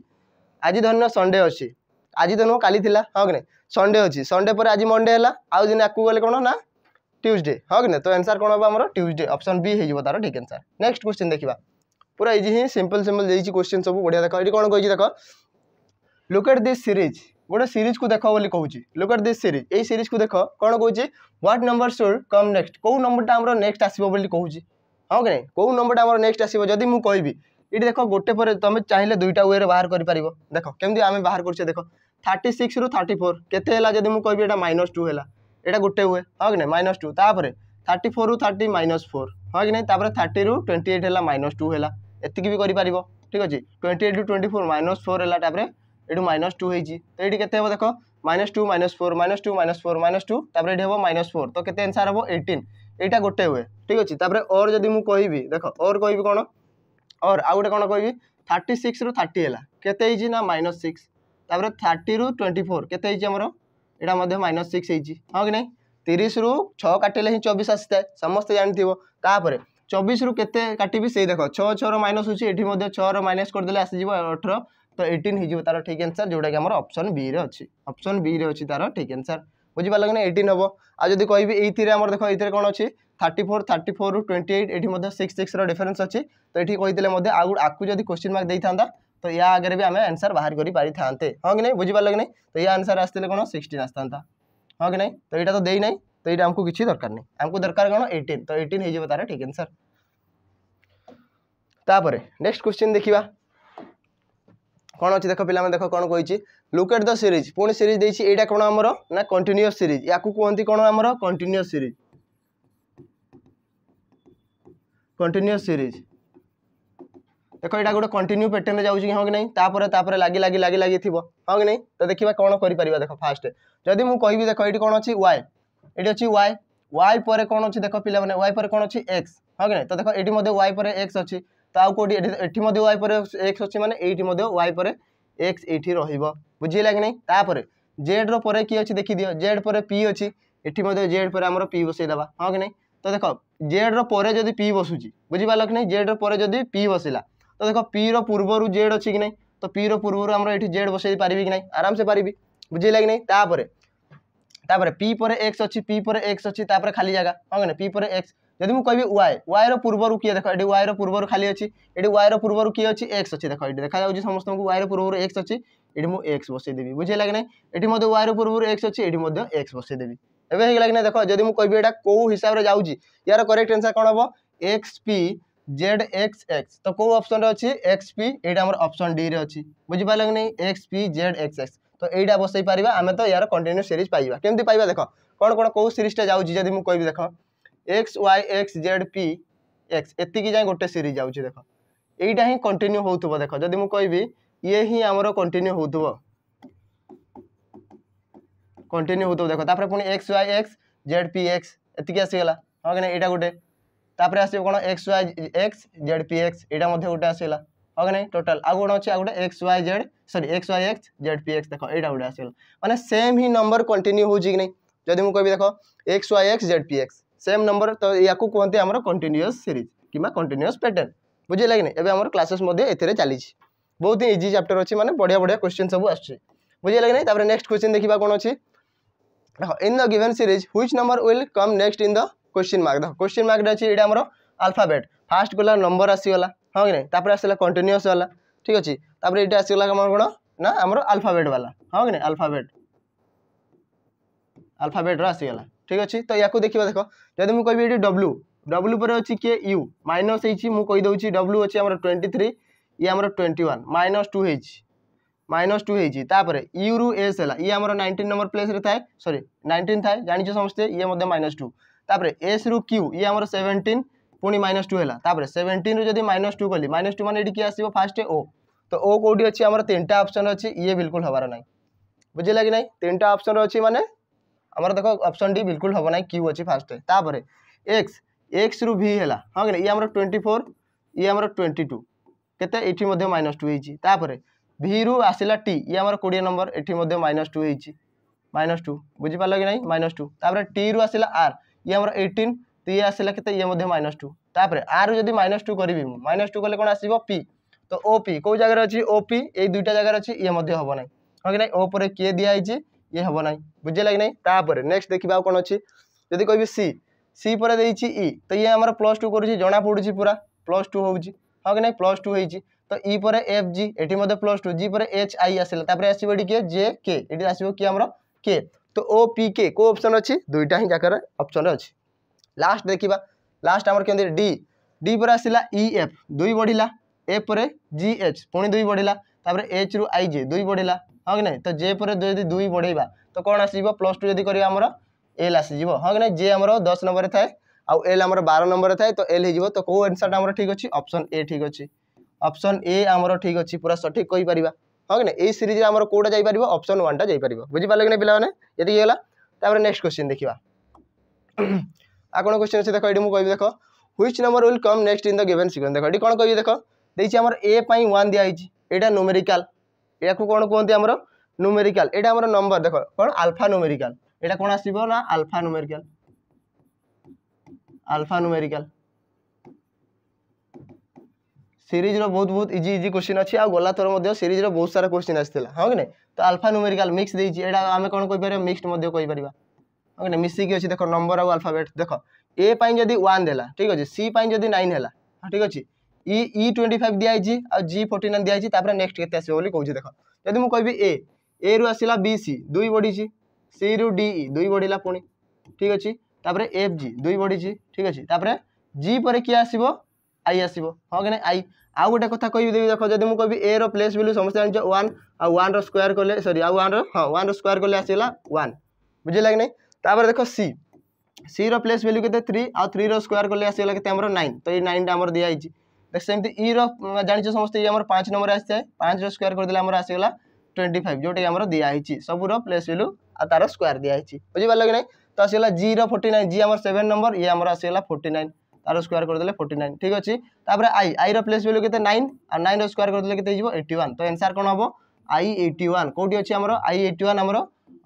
आज धर संडे अच्छे आज तो नुह काली हाँ कि नहीं संडे अच्छी संडे पर आज मंडे है दिन आपको गले कौन ना ट्यूजडे हाँ कि नहीं तो एनसर कौन हम ट्यूजडे अप्सन बी हो तार ठीक एनसर नेक्स्ट क्वेश्चन देखा पूरा इजी ही सिंपल सिंपल देखिए क्वेश्चन सब बढ़िया देख ये कौन कही देख लुकेट दिस सीरीज गोटे सीरीज को देख बोली कहूँ लुक दिस सीरीज ये सीरीज को देख कौन कौन what number should come next कौ नंबरटा नेक्स्ट आसो कौन हाँ कि नहीं नंबर नंबरटा नेक्स्ट आसो जदि मुझ कहबी এটি দেখো গোটে পরে তুমি চাইলে দুইটা ওয়েরে বাহার করে পার দেখো কেমি আমি বাহার করছে দেখো থার্টি সিক্স রু থার্টি ফোর কেতে হল যদি মু কবি এটা মাইনস টু হল এটা গোটে ওয়ে হ্যাঁ কি না মাইনস টু তাপরে থার্টি ফোর রু থার্টি মাইনস ফোর হ্যাঁ কি না তাপরে থার্টি রু টোয়েন্টি এইট হল মাইনস টু হল এতিকি বি করে পার ঠিক আছে টোয়েন্টি এইট রু টোয়েন্টি ফোর মাইনস ফোর হল তাপরে এটু মাইনস টু হয়েছি তো এটি কেতে হব দেখো minus two minus four minus two minus four minus two তাপরে এটি হব মাইনস ফোর তো কেতে আনসার হব এইটিন এইটা গোটে ওয়ে ঠিক আছে তাপরে অর যদি মু কহিবি দেখো অর কহিবি কোণ और आउ गोटे କ'ଣ କହିବି ଥାର୍ଟି ସିକ୍ସରୁ ଥାର୍ଟି ହେଲା କେତେ ହେଇଛି ନା ମାଇନସ୍ ସିକ୍ସ ତାପରେ ଥାର୍ଟିରୁ ଟ୍ୱେଣ୍ଟି ଫୋର୍ କେତେ ହେଇଛି ଆମର ଏଇଟା ମଧ୍ୟ ମାଇନସ୍ ସିକ୍ସ ହେଇଛି ହଁ କି ନାହିଁ ତିରିଶରୁ ଛଅ କାଟିଲେ ହିଁ ଚବିଶ ଆସିଥାଏ ସମସ୍ତେ ଜାଣିଥିବ ତାପରେ ଚବିଶରୁ କେତେ କାଟିବି ସେଇ ଦେଖ ଛଅ ଛଅର ମାଇନସ୍ ହେଉଛି ଏଠି ମଧ୍ୟ ଛଅର ମାଇନସ୍ କରିଦେଲେ ଆସିଯିବ ଅଠର ତ ଏଇଟିନ୍ ହେଇଯିବ ତା'ର ଠିକ୍ ଆନ୍ସର୍ ଯେଉଁଟାକି ଆମର ଅପସନ୍ ବିରେ ଅଛି ଅପସନ୍ ବିରେ ଅଛି ତା'ର ଠିକ୍ ଆନ୍ସର୍ ବୁଝିପାରିଲ କି ନା ଏଇଟିନ୍ ହେବ ଆଉ ଯଦି କହିବି ଏଇଥିରେ ଆମର ଦେଖ ଏଇଥିରେ କ'ଣ ଅଛି थर्टी फोर थर्टी फोर रू ट्वेंटी एट ये सिक्स सिक्स रिफरेन्स अच्छी तो ये कही आगे आपको जब क्वेश्चन मार्क दे था तो या आगे भी आम आंसर बाहर कर करते हाँ कि नहीं बुझीपाल कि नहीं तो यह आंसर आसते कौन सिक्सटन आता था हाँ कि नहीं तो यहाँ तो देना तो ये आमको किसी दरकार नहीं आमको दरकार कौन एटीन तो एटीन हो रहा ठीक आंसर तापर नेक्स्ट क्वेश्चन देखा कौन अच्छे देख पे देख कौन कही लुक एट द सीरीज पुणी सीरीज देखिए यहाँ कौन आमर ना कंटिन्यूस सीरीज या कहते कौन आमर कंटिन्यूस सीरीज কন্টিনিউস সিরিজ দেখো এটা গোটে কন্টিনিউ প্যাটর্নে যাচ্ছে কি হ্যাঁ কি না তাপরে তাপরে লাগি লাগি লাগি লাগি থাকবে হ্যাঁ কি না তো দেখা কোণ করে দেখ ফার্স্ট যদি মু কবি দেখ এটি কোণ অছি ওয়াই এটি অছি ওয়াই ওয়াই পরে কোণ অছি দেখ পিলা মানে ওয়াই পরে কোণ অছি এক্স হ্যাঁ কি না তো দেখ এটি মধ্যে ওয়াই পরে এক্স অছি তো আউ কোটি এটি মধ্যে ওয়াই পরে এক্স অছি মানে এইটি মধ্যে ওয়াই পরে এক্স এইটি রহব বুঝিলা কি না তাপরে জেড্র পরে কি অছি দেখি দিও জেড পরে পি অছি এটি মধ্যে জেড পরে আমার পি বসাই দেবা হ্যাঁ কি না তো দেখ জেড্র পরে যদি পি বসুছি বুঝিপারল কি না জেড্র পরে যদি পি বসিলা তো দেখ পির পূর্বর জেড অছি কি না তো পির পূর্বর আমরা এটি জেড বসাই পারিবি কি না আরামসে পারিবি বুঝিলা কি না তাপরে তাপরে পি পরে এক্স অছি পি পরে এক্স অছি তাপরে খালি জায়গা হ্যাঁ না পি পরে এক্স যদি মু কবি ওয়াই ওয়াই র পূর্বর কি দেখ এটি ওয়াই র পূর্বর খালি অছি এটি ওয়াই র পূর্বর কি অছি এক্স অছি দেখ এটি দেখা যাচ্ছে সমস্ত ওয়াই র পূর্বর এক্স অছি এটি মু এক্স বসাই দেবি বুঝিলা কি না এটি মধ্যে ওয়াই র পূর্বর এক্স অছি এটি মধ্যে এক্স বসাই দেবি ଏବେ ହେଇଗଲା କି ନା ଦେଖ ଯଦି ମୁଁ କହିବି ଏଇଟା କେଉଁ ହିସାବରେ ଯାଉଛି ୟାର କରେକ୍ଟ ଆନ୍ସର୍ କ'ଣ ହେବ X P Z X X তো কেউ অপশনরে অছি এক্স পি এইটা আমার অপশন ডি রে অছি বুঝিপারল কি না X P Z X X তো এইটা বসাই পারিবা আমি তো ইয়ার কন্টিনিউ সিরিজ পাইবা কেমতি পাইবা দেখ কোণ কোণ কেউ সিরিজটা যাচ্ছি যদি মু কইবি দেখ X Y X Z P X এতিকি যাই গোটে সিরিজ যাচ্ছি দেখ এইটা হি কন্টিনিউ হোথব দেখ যদি মু কইবি ইয়ে হি আমার কন্টিনিউ হোথব କଣ୍ଟିନ୍ୟୁ ହେଉଥିବ ଦେଖ ତାପରେ ପୁଣି X Y X Z P X ଏତିକି ଆସିଗଲା ହଁ କି ନା ଏଇଟା ଗୋଟେ ତାପରେ ଆସିବ କ'ଣ X Y X Z P X ଏଇଟା ମଧ୍ୟ ଗୋଟେ ଆସିଗଲା ହଁ କି ନାହିଁ ଟୋଟାଲ ଆଉ ଗୋଟେ ଅଛି ଆଉ ଗୋଟେ X Y Z sorry X Y X Z P X ଦେଖ ଏଇଟା ଗୋଟେ ଆସିଗଲା ମାନେ ସେମ୍ ହିଁ ନମ୍ବର କଣ୍ଟିନ୍ୟୁ ହେଉଛି କି ନାହିଁ ଯଦି ମୁଁ କହିବି ଦେଖ X Y X Z P X same number ତ ୟାକୁ କୁହନ୍ତି ଆମର କଣ୍ଟିନ୍ୟୁଅସ୍ ସିରିଜ୍ କିମ୍ବା କଣ୍ଟିନ୍ୟୁଅସ୍ ପ୍ୟାଟର୍ନ ବୁଝିଲା କି ନାହିଁ ଏବେ ଆମର କ୍ଲାସେସ୍ ମଧ୍ୟ ଏଥିରେ ଚାଲିଛି ବହୁତ ହିଁ ଇଜି ଚାପ୍ଟର ଅଛି ମାନେ ବଢ଼ିଆ ବଢ଼ିଆ କ୍ୱେଶ୍ଚିନ୍ ସବୁ ଆସୁଛି ବୁଝିଲା କି ନାହିଁ ତାପରେ ନେକ୍ସଟ କ୍ୱେଶ୍ଚିନ୍ ଦେଖିବା କ'ଣ ଅଛି দেখো in the given series which number will come next in the question mark দেখো কোশ্চিন মাର୍କରେ ଅଛି ଏଇଟା ଆମର ଆଲଫାବେଟ୍ ଫାର୍ଷ୍ଟ ଗଲା ନମ୍ବର ଆସିଗଲା ହଁ କି ନାହିଁ ତାପରେ ଆସିଲା କଣ୍ଟିନ୍ୟୁଅସ୍ ବାଲା ଠିକ୍ ଅଛି ତାପରେ ଏଇଟା ଆସିଗଲା ଆମର କ'ଣ ନା ଆମର ଆଲଫାବେଟ୍ ବାଲା ହଁ କି ନାହିଁ ଆଲଫାବେଟ୍ ଆଲଫାବେଟ୍ର ଆସିଗଲା ଠିକ୍ ଅଛି ତ ୟାକୁ ଦେଖିବା ଦେଖ ଯଦି ମୁଁ କହିବି ଏଠି ଡବ୍ଲୁ ଡବ୍ଲୁ ପରେ ଅଛି କିଏ ୟୁ ମାଇନସ୍ ହେଇଛି ମୁଁ କହିଦେଉଛି ଡବ୍ଲୁ ଅଛି ଆମର ଟ୍ୱେଣ୍ଟି ଥ୍ରୀ ଇଏ ଆମର ଟ୍ୱେଣ୍ଟି ୱାନ୍ ମାଇନସ୍ ଟୁ ହେଇଛି माइनस टू होतापर यू रु एस है ये आम नाइंटीन नंबर प्लेस थाए सरी नाइंटीन थाए जान समस्ते ये माइनस टू तापर एस रु क्यू ये आम सेवेन्टीन पुणी माइनस टू है सेवेन्टीन रु जब माइनस टू कल माइनस टू मानी किए आस फास्ट ओ तो ओ कौटी अच्छी आम तीन टा अपसन अच्छी ये बिल्कुल हबार ना बुझे कि ना तीन टा अपसन अच्छी मानने आम देख अपसन डी बिल्कुल हम ना क्यू अच्छी फास्ट तापर एक्स एक्स रु भि है हाँ कि ये आम ट्वेंटी फोर ये आम ट्वेंटी टू के माइनस टू होतापर ভিরু আসিলা টি ইয়ে আমার কোড়িয়ে নম্বর এটি মধ্যে মাইনস টু হয়েছি মাইনস টু বুঝিপার কি না মাইনস টু তাপরে টি রু আসিলা আর ইয়ে আমার এইটিন তো ইয়ে আসিলা কেতে ইয়ে মধ্যে মাইনস টু তাপরে আর যদি মাইনস টু করবি মু মাইনস টু কলে কোণ আসব পি তো ও পি কেউ জায়গার অছি ও পি এই দুইটা জায়গার অছি ইয়ে মধ্যে হব না হ্যাঁ কি না ও পরে কিয়ে দিয়া হয়েছি ইয়ে হব না বুঝিলা কি না তাপরে নেক্সট দেখিবা কোণ অছি যদি কবি সি সি পরে দিয়েছি ই তো ইয়ে আমার প্লস টু করছি জনা পড়ুছি পুরা প্লস টু হচ্ছে হ্যাঁ কি না প্লস টু হয়েছি তো ই e পরে এফ জি এটি মধ্যে প্লস টু জি পরে এইচ আই আসলে তারপরে আসবে এটি কি জে কে এটি আসবে কি আমার কে তো ও পি কে কো অপশন অছি দুইটা হি যাকর অপশন অছি লাস্ট দেখিবা লাস্ট আমার কেমন ডি ডি পরে আসিলা ই এফ দুই বড়িলা এফ পরে জি এচ পুঁ দুই বড়িলা তাপরে এইচ রু আই জে দুই বড়িলা হ্যাঁ কি না তো জে পরে যদি দুই বড়াইবা তো কোণ আসব প্লস টু যদি করিবা আমার এল আসিযোগ হ্যাঁ কি না জে আমার দশ নম্বরে থাকে আল আমার বার নম্বরে থাকে তো এল হয়ে তো কেউ আনসারটা আমার ঠিক অপশন এ ঠিক অ অপশন এ আমার ঠিক অছি পুরা সঠিক কইপার হ্যাঁ কি না এই সিরিজে আমার কোটা যাইপার অপশন ওয়ানটা যাইপার বুঝিপারে কি না পিলা মানে এটি হল তাপরে নেক্সট কোশ্চিন দেখা আর কোণ কোশ্চিন আছে দেখ এটি কবি দেখ which number will come next in the given sequence দেখ এটি কোণ কবি দেখ দিয়েছি আমার এ পাই ওয়ান দিয়া হয়েছি এটা নুমেরিকাল ইয়াকু কোণ কুহতি আমার নুমেরিকাল এটা আমার নম্বর দেখ কোণ আলফা নুমেরিকাল এটা কোণ আসব না আলফা নুমেরিকাল আলফা নুমেরিকাল ସିରିଜ୍ର ବହୁତ ବହୁତ ଇଜି ଇଜି କୋଶ୍ଚିନ୍ ଅଛି ଆଉ ଗଲା ଥର ମଧ୍ୟ ସିରିଜ୍ର ବହୁତ ସାରା କୋଶ୍ଚିନ୍ ଆସିଥିଲା ହଁ କି ନାହିଁ ତ ଆଲଫା ନ୍ୟୁମେରିକାଲ୍ ମିକ୍ସ ଦେଇଛି ଏଇଟା ଆମେ କ'ଣ କହିପାରିବା ମିକ୍ସଡ୍ ମଧ୍ୟ କହିପାରିବା ହଁ କି ନାହିଁ ମିଶିକି ଅଛି ଦେଖ ନମ୍ବର ଆଉ ଆଲଫାବେଟ୍ ଦେଖ ଏ ପାଇଁ ଯଦି ୱାନ୍ ଦେଲା ଠିକ୍ ଅଛି ସି ପାଇଁ ଯଦି ନାଇନ୍ ହେଲା ହଁ ଠିକ୍ ଅଛି ଇ ଇ ଟ୍ୱେଣ୍ଟି ଫାଇଭ୍ ଦିଆହେଇଛି ଆଉ ଜି ଫୋର୍ଟି ନାଇନ୍ ଦିଆହେଇଛି ତାପରେ ନେକ୍ସଟ କେତେ ଆସିବ ବୋଲି କହୁଛି ଦେଖ ଯଦି ମୁଁ କହିବି ଏ ଏରୁ ଆସିଲା ବି ସି ଦୁଇ ବଢ଼ିଛି ସିରୁ ଡି ଇ ଦୁଇ ବଢ଼ିଲା ପୁଣି ଠିକ୍ ଅଛି ତାପରେ ଏଫ୍ ଜି ଦୁଇ ବଢ଼ିଛି ଠିକ୍ ଅଛି ତାପରେ ଜି ପରେ କିଏ ଆସିବ ଆଇ ଆସିବ ହଁ କି ନାହିଁ ଆଇ আউ গোটে কথা কহিদেবি দেখ যদি মু কবি এ র প্লেস ভ্যালু সমস্ত জানিছ ওয়ান আর ওয়ান র স্কোয়ার কলে সরি আর ওয়ান র হ্যাঁ ওয়ান র স্কোয়ার কলে আসিলা ওয়ান বুঝলা কি না তাপরে দেখ সি সি র প্লেস ভ্যালু কেতে থ্রি আর থ্রি র স্কোয়ার কলে আসিগলা কেতে আমার নাইন তো এই নাইনটা আমার দিয়া হয়েছে দেখ সেমতি ই র জানিছ সমস্ত ই আমার পাঁচ নম্বর আসিথায় পাঁচ র স্কোয়ার করেদেলে আমার আসিগলা টোয়েন্টি ফাইভ যেটা আমার দিয়া হয়েছে সবুর প্লেস ভ্যালু আর তার স্কোয়ার দিয়া হয়েছে বুঝিপারল কি না তো আসিগলা জি র ফোর্টি নাইন জি আমার সেভেন নম্বর ইয়ে আমার আসিগলা ফোর্টি নাইন তার স্কোয়ার করেদেলে ফোর্টি নাইন ঠিক আছে তাপরে আই আইর প্লেস ভ্যালু কেতে নাইন আর নাইনর স্কোয়ার করেদেলে কেতে হয়ে এইটি ওয়ান তো এনসার কোণ হব আই এইটি ওয়ান কোটি অছি আমার আই এইটি ওয়ান আমার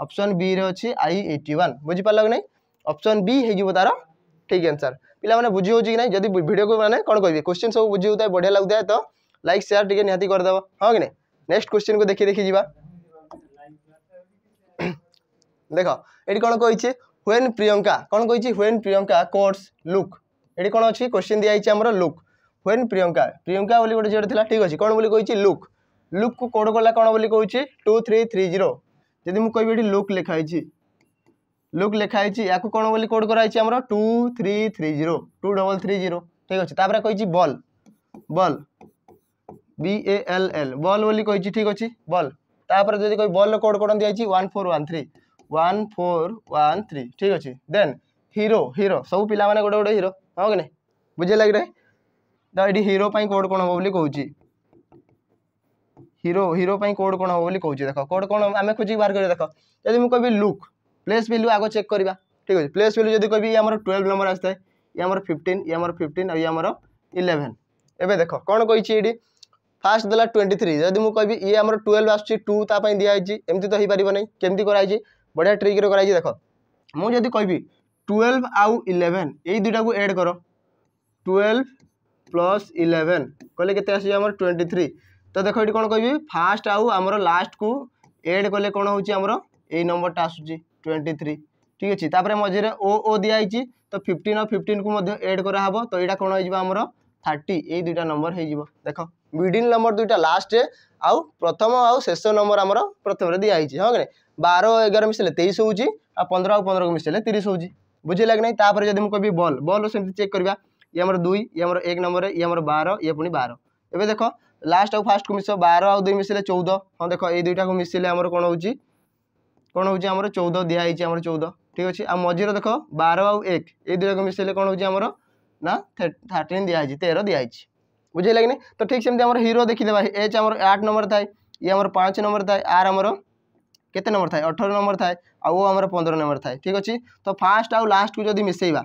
অপশন বি রে অছি আই এইটি ওয়ান বুঝিপারল কি না অপশন বি হয়ে যাব তার ঠিক আনসার পিলামানে বুঝি হচ্ছে কি না যদি ভিডিও মানে কোণ করবে কোশ্চিন সব বুঝি হোথায় বঢ়িয়া লাগুথায় তো লাইক সেয়ার টিকে নিহতি করেদেব হ্যাঁ কি না নেক্সট কোশ্চিন কু দেখি দেখি যা দেখ এটি কোণ কে হোয়েন প্রিয়ঙ্কা কোণ কে হোয়েন প্রিয়ঙ্কা কোর্স লুক এটি কোণ অছি কোশ্চিন দিয়া হয়েছে আমার লুক হোয়েন প্রিয়ঙ্কা প্রিয়ঙ্কা বলে গোটে ঝিওটে লা ঠিক আছে কোণ বলে কইছি লুক লুক কু কোড কলা কোণ বলে কইছি টু থ্রি থ্রি জিরো যদি মু কইবি এটি লুক লেখা হয়েছি লুক লেখা হয়েছি ইয়াকু কোণ বলে কোড করা হয়েছে আমার two three three zero two double three zero ঠিক আছে তাপরে কইছি বল বল বি এ এল এল বল বলে কইছি ঠিক আছে বল তাপরে যদি কই বল কোড কোণ দিয়েছি one four one three one four one three ঠিক আছে দেন হিরো হিরো সব পিলা মানে গোটে গোটে হিরো हाँ कि नहीं बुझे लगे तो ये हिरो कोड कौन हाँ कौच हिरो हिरो कोड कौन हाँ कौच देख कोड कौन आम खोज बाहर कर देख जब कह लुक प्लेस भैल्यू आगे चेक करवा ठीक अच्छे प्लेस भैल्यू जब कह ट्वेल्व नंबर आसता है ये आम फिफ्टन ये आम फिफ्टन आ ये आम इलेवेन एवं देख कौन कही फास्ट दे ट्वेंटी थ्री जब मुझे कहि ये आम ट्वेल्व आस टू ताकि दिखाई एमती तो हो पार नहीं कमी कर बढ़िया ट्रिक्रे कर देख मुझे कहि টুয়েলভ আউ ইলেভেন এই দুইটা এড কর টুয়েলভ প্লস ইলেভেন কলে কেতে আসছে আমার টোয়েন্টি থ্রি তো দেখ এটি কোণ কবি ফার্স্ট আউ আমার লাস্ট কু এড কলে কোণ হচ্ছে আমার এই নম্বরটা আসুচি টোয়েন্টি থ্রি ঠিক আছে তাপরে মঝিরে ও ও দিয়াইছি তো ফিফটিন আর ফিফটিন কু এড করা হব তো এইটা কোণ হয়ে আমার থার্টি এই দুইটা নম্বর হয়ে যাব দেখ মিডিল নম্বর দুইটা লাস্টে আউ প্রথম আউ শেষ নম্বর আমার প্রথমে দিয়াইছি হ্যাঁ কে বার এগার মিশাইলে তেইশ হচ্ছে আর পনেরো আউ পনেরো মিশাইলে তিরিশ হচ্ছে बुझिला कि ना तापर जदि मुझे बल बल से चेक करवा ये आम दुई ये आम एक नंबर ये आम बार ये पुणी बार एवं देख लास्ट आउ को मिस बार आई दुई मिसले चौद हाँ देख ये दुईटा को मिसले आम कौन हो कौन हो चौदह दिखाई आम चौद ठीक अच्छे आ मझीर देख बार आउ एक ये दुईटा को मिसले कौन हो ना थर्टीन दिखाई तेरह दिखाई बुझे लगे तो ठीक सेमती हिरो देखीदे एच आम आठ नंबर थाए ये आम पाँच नंबर थाए आर आमर କେତେ ନମ୍ବର ଥାଏ ଅଠର ନମ୍ବର ଥାଏ ଆଉ ଆମର ପନ୍ଦର ନମ୍ବର ଥାଏ ଠିକ୍ ଅଛି ତ ଫାଷ୍ଟ ଆଉ ଲାଷ୍ଟକୁ ଯଦି ମିଶାଇବା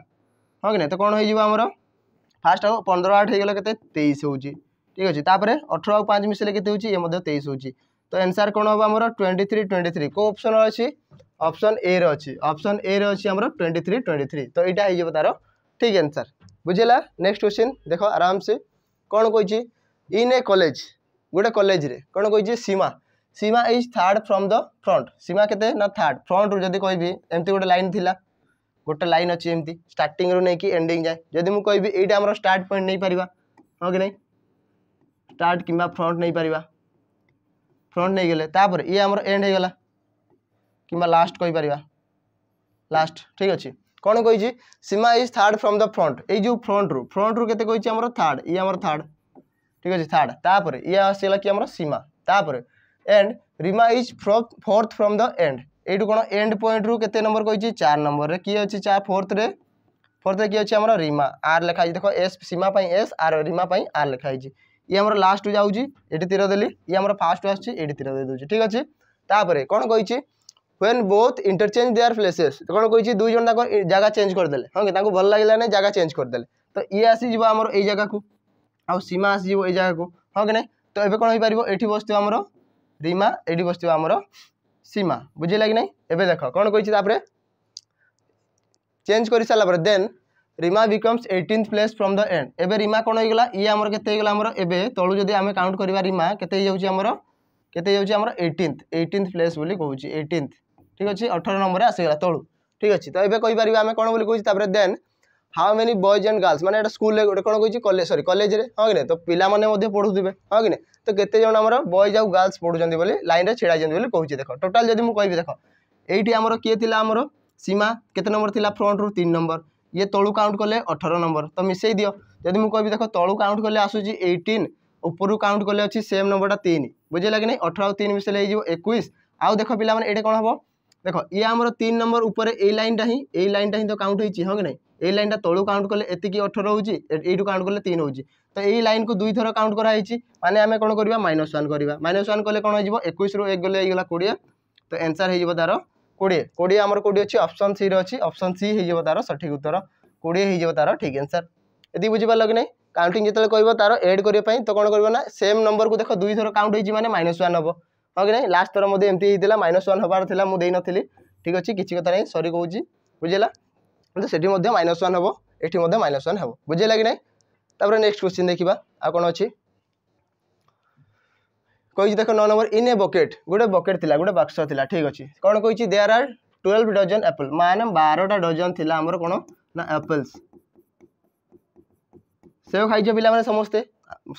ହଁ କି ନାହିଁ ତ କ'ଣ ହେଇଯିବ ଆମର ଫାଷ୍ଟ ଆଉ ପନ୍ଦର ଆଠ ହେଇଗଲା କେତେ ତେଇଶ ହେଉଛି ଠିକ୍ ଅଛି ତାପରେ ଅଠର ଆଉ ପାଞ୍ଚ ମିଶାଇଲେ କେତେ ହେଉଛି ଇଏ ମଧ୍ୟ ତେଇଶ ହେଉଛି ତ ଆନ୍ସର୍ କ'ଣ ହେବ ଆମର ଟ୍ୱେଣ୍ଟି ଥ୍ରୀ ଟ୍ୱେଣ୍ଟି ଥ୍ରୀ କେଉଁ ଅପସନ୍ ଅଛି ଅପସନ୍ ଏରେ ଅଛି ଅପସନ୍ ଏରେ ଅଛି ଆମର ଟ୍ୱେଣ୍ଟି ଥ୍ରୀ ଟ୍ୱେଣ୍ଟି ଥ୍ରୀ ତ ଏଇଟା ହେଇଯିବ ତାର ଠିକ୍ ଆନ୍ସର୍ ବୁଝିଲା ନେକ୍ସଟ କ୍ୱେଶ୍ଚିନ୍ ଦେଖ ଆରାମସେ କ'ଣ କହିଛି ଇନ୍ ଏ କଲେଜ ଗୋଟେ କଲେଜରେ କ'ଣ କହିଛି Seema Seema is third from the front Seema के थार्ड फ्रंट रु जब कह एमती गोटे लाइन थी गोटे लाइन अच्छी एमती स्टार्ट रु नहीं कि एंडिंग जाए जदि मुझे कह ये आम स्टार्ट पॉइंट नहीं पार हाँ कि नहीं स्टार्ट कि फ्रंट नहीं पार फ्रंट नहीं गले तापर ये आम एंड हो कि लास्ट कहीपर लास्ट ठीक अच्छे कौन कही Seema is third from the front ये जो फ्रंट रू फ्रंट रु के थार्ड ये आम थार्ड ठीक अच्छे थार्ड तापर ये आसगला कि आम सीमा तापर and Reema is fourth from the end এইটু কোণ এন্ড পয়েন্টরু কেতে নম্বর কইছি চার নম্বরের কি অছি চা ফোর্থরে ফোর্থরে কি অছি আমার রিমা আর লেখা হয়েছে দেখ এস সীমা পাই এস আর রিমা পাই আর লেখা হয়েছে ই আমার লাস্ট যাচ্ছি এটি তীর দেলি ই আমার ফার্স্ট আসছে এটি তীর দিয়ে দেছি ঠিক আছে তাপরে কোণ কইছি when both interchange their places কোণ কইছি দুইজন তাঁর জায়গা চেঞ্জ করেদেলে হ্যাঁ কি তাঁকু ভাল লাগিলা না জায়গা চেঞ্জ করেদেলে তো ই আসিযোগ আমার এই জায়গাকে আউ সীমা আসিযোগ এই জায়গাকে হ্যাঁ কি না তো এবে কোণ হয়ে পার এটি বসিথিব আমার ରିମା ଏଇଠି ବସିଥିବ ଆମର ସୀମା ବୁଝିଲା କି ନାହିଁ ଏବେ ଦେଖ କ'ଣ କହିଛି ତାପରେ ଚେଞ୍ଜ କରିସାରିଲା ପରେ then Reema becomes eighteenth place from the end ଏବେ ରିମା କ'ଣ ହେଇଗଲା ଇଏ ଆମର କେତେ ହେଇଗଲା ଆମର ଏବେ ତଳୁ ଯଦି ଆମେ କାଉଣ୍ଟ କରିବା ରିମା କେତେ ହେଇଯାଉଛି ଆମର କେତେ ହେଇଯାଉଛି ଆମର ଏଇଟିନ୍ଥ ଏଇଟିନ୍ଥ ପ୍ଲେସ୍ ବୋଲି କହୁଛି ଏଇଟିନ୍ଥ ଠିକ୍ ଅଛି ଅଠର ନମ୍ବରରେ ଆସିଗଲା ତଳୁ ଠିକ୍ ଅଛି ତ ଏବେ କହିପାରିବା ଆମେ କ'ଣ ବୋଲି କହୁଛି ତାପରେ then how many boys and girls ମାନେ ଏଇଟା ସ୍କୁଲରେ ଗୋଟେ କ'ଣ କହିଛି କଲେଜ ସରି କଲେଜରେ ହଁ କି ନାହିଁ ତ ପିଲାମାନେ ମଧ୍ୟ ପଢ଼ୁଥିବେ ହଁ କି ନାହିଁ ତ କେତେ ଜଣ ଆମର ବଏଜ୍ ଆଉ ଗାର୍ଲସ୍ ପଢ଼ୁଛନ୍ତି ବୋଲି ଲାଇନ୍ରେ ଛିଡ଼ା ହେଇଛନ୍ତି ବୋଲି କହୁଛି ଦେଖ ଟୋଟାଲ୍ ଯଦି ମୁଁ କହିବି ଦେଖ ଏଇଠି ଆମର କିଏ ଥିଲା ଆମର ସୀମା କେତେ ନମ୍ବର ଥିଲା ଫ୍ରଣ୍ଟରୁ ତିନି ନମ୍ବର ଇଏ ତଳୁ କାଉଣ୍ଟ କଲେ ଅଠର ନମ୍ବର ତ ମିଶାଇ ଦିଅ ଯଦି ମୁଁ କହିବି ଦେଖ ତଳୁ କାଉଣ୍ଟ କଲେ ଆସୁଛି ଏଇଟିନ୍ ଉପରୁ କାଉଣ୍ଟ କଲେ ଅଛି ସେମ୍ ନମ୍ବରଟା ତିନି ବୁଝିଲା କି ନାହିଁ ଅଠର ଆଉ ତିନି ମିଶାଇଲେ ହେଇଯିବ ଏକୋଇଶ ଆଉ ଦେଖ ପିଲାମାନେ ଏଇଟା କ'ଣ ହେବ ଦେଖ ଇଏ ଆମର ତିନି ନମ୍ବର ଉପରେ ଏଇ ଲାଇନ୍ଟା ହିଁ ଏଇ ଲାଇନ୍ଟା ହିଁ ତ କାଉଣ୍ଟ ହେଇଛି ହଁ କି ନାହିଁ এই লাইনটা তলু কাউন্ট কলে এতিকি অঠর হচ্ছে এইটু কাউন্ট কলে তিন হচ্ছে তো এই লাইনকু দুই থর কাউন্ট করা হয়েছি মানে আমি কোণ করা মাইনস ওয়ান করা মাইনস ওয়ান কলে কোণ হয়ে একুশ রু এক গেলে হয়ে কোড়িয়ে তো এনসার হয়ে তার কোড়িয়ে কোড়িয়ে আমার কোটি অছি অপশন সি অছি অপশন সি হয়ে তার সঠিক উত্তর কোড়িয়ে হয়ে তার ঠিক এনসার এটি বুঝিপার কি না কাউন্টিং যেত কব তার এড করা তো কোণ করব না সেম নম্বর কু দেখ দুই থর কাউন্ট হয়েছি মানে মাইনস ওয়ান হব ହଁ କି ନାହିଁ ଲାଷ୍ଟ ଥର ମଧ୍ୟ ଏମିତି ହେଇଥିଲା ମାଇନସ୍ ୱାନ୍ ହେବାର ଥିଲା ମୁଁ ଦେଇନଥିଲି ଠିକ୍ ଅଛି କିଛି କଥା ନାହିଁ ସରି କହୁଛି ବୁଝିଲା তো সেটি মধ্যে মাইনস ওয়ান হব এটি মধ্যে মাইনস ওয়ান হব বুঝিলা কি না তাপরে নেক্সট কোশ্চিন দেখিবা আর কোণ অছি কইছি দেখো ন নম্বর ইন এ বকেট গোটে বকেট লা গোটে বাক্স লা ঠিক আছে কোণ কইছি there are twelve dozen apple মানে বারোটা ডজন লা আমার কোণ না অ্যাপলস সেও খাইছ পিলামানে সমস্তে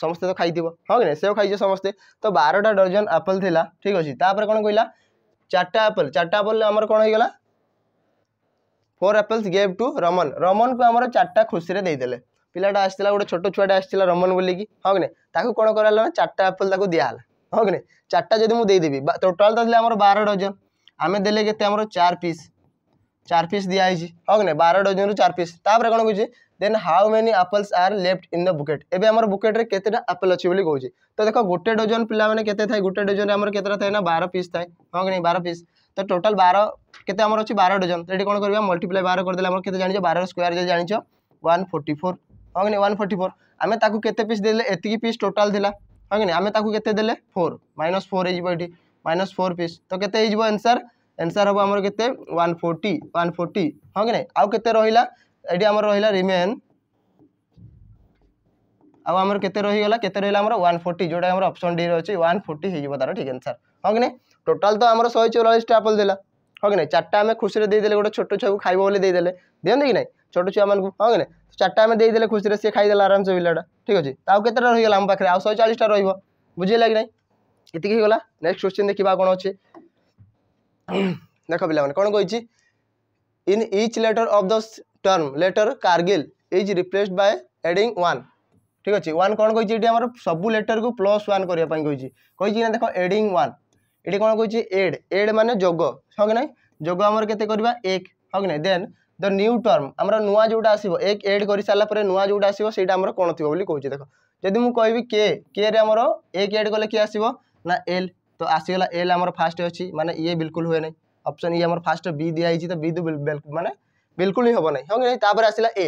ସମସ୍ତେ ତ ଖାଇଥିବ ହଁ କି ନାହିଁ ସେଓ ଖାଇଛ ସମସ୍ତେ ତ ବାରଟା ଡଜନ ଆପଲ୍ ଥିଲା ଠିକ୍ ଅଛି ତାପରେ କ'ଣ କହିଲା ଚାରିଟା ଆପଲ୍ ଚାରିଟା ଆପଲ୍ରେ ଆମର କ'ଣ ହେଇଗଲା four apples gave to Raman Raman को आम चार्टा खुशी से देदेले पिलाटा आसाला गोटे छोट छुआटे आसाला रमन बोल कि हाँ कि ना कौन कर चार्टा आपल ताक दिहला हाँ कि ना चार्टा जब मुझेदेवि टोटाल तो आम बार डजन आम देते चार पीस चार पीस दिखाई हाँ कि ना बार डजन रू चार पीसपर कौन कहे then how many apples are left in the bucket एम बुकेट के आपल अच्छे कहे तो देख गोटे डजन पे के गोटे डजन आम कतार बार पीस थाए हाँ कि नहीं बार पीस तो टोटाल बार के बार डजन तो ये कौन करवा मल्टीप्लाई बार करदे आम के जाच बार स्क्वयर जो वन फोर्टी फोर हाँ कि नहीं फोर्टी फोर आम के पीस देते ये पीस टोटाल थी हाँ कि आम के लिए फोर माइनस फोर हो माइनस फोर पीस तो कैसे होन्सर एनसर हम आम के वन फोर्टी वन फोर्टी हाँ कि नहीं आते रहा ये आम रहा रिमेन आउ आम के रहीगला केत रहा वन फोर्टी जोटा अप्सन डी रही है वन फोर्टी तार ठीक एनसर हाँ कि नहीं टोटाल तो आम शहे चौरास आपल देला ହଁ କି ନାହିଁ ଚାରିଟା ଆମେ ଖୁସିରେ ଦେଇଦେଲେ ଗୋଟେ ଛୋଟ ଛୁଆକୁ ଖାଇବ ବୋଲି ଦେଇଦେଲେ ଦିଅନ୍ତି କି ନାହିଁ ଛୋଟ ଛୁଆମାନଙ୍କୁ ହଁ କି ନାହିଁ ଚାରିଟା ଆମେ ଦେଇଦେଲେ ଖୁସିରେ ସିଏ ଖାଇଦେଲା ଆରାମସେ ପିଲାଟା ଠିକ୍ ଅଛି ଆଉ କେତେଟା ରହିଗଲା ଆମ ପାଖରେ ଆଉ ଶହେ ଚାଳିଶଟା ରହିବ ବୁଝିହେଲା କି ନାହିଁ ଏତିକି ହେଇଗଲା ନେକ୍ସଟ କ୍ୱେଶ୍ଚିନ୍ ଦେଖିବା କ'ଣ ଅଛି ଦେଖ ପିଲାମାନେ କ'ଣ କହିଛି in each letter of the term letter Kargil is replaced by adding one ঠিক আছে ওয়ান কোণ কইছি এটি আমার সবু লেটর কু প্লস ওয়ান করা কইছি কইছি না দেখো এডিং ওয়ান এটি কোণ কইছি এড এড মানে যোগ হ্যাঁ কি না যোগ আমার কেতে করা এক হ্যাঁ কি না দেন দ নিউ টর্ম আমার নূয়া যেটা আসব এক এড করে সারা পরে নূয়া যেটা আসব সেইটা আমার কোণ থাকবে বলে কৌছি দেখ যদি মু কবি কে কে রে আমার এক এড কলে কি আসব না এল তো আসিগলা এল আমার ফার্স্ট অছি মানে ইয়ে বিলকুল হুয়ে না অপশন ইয়ে আমার ফার্স্ট বি দিয়া হয়েছি তো বি তো মানে বিলকুল হি হব না হ্যাঁ কি না তাপরে আসলা এ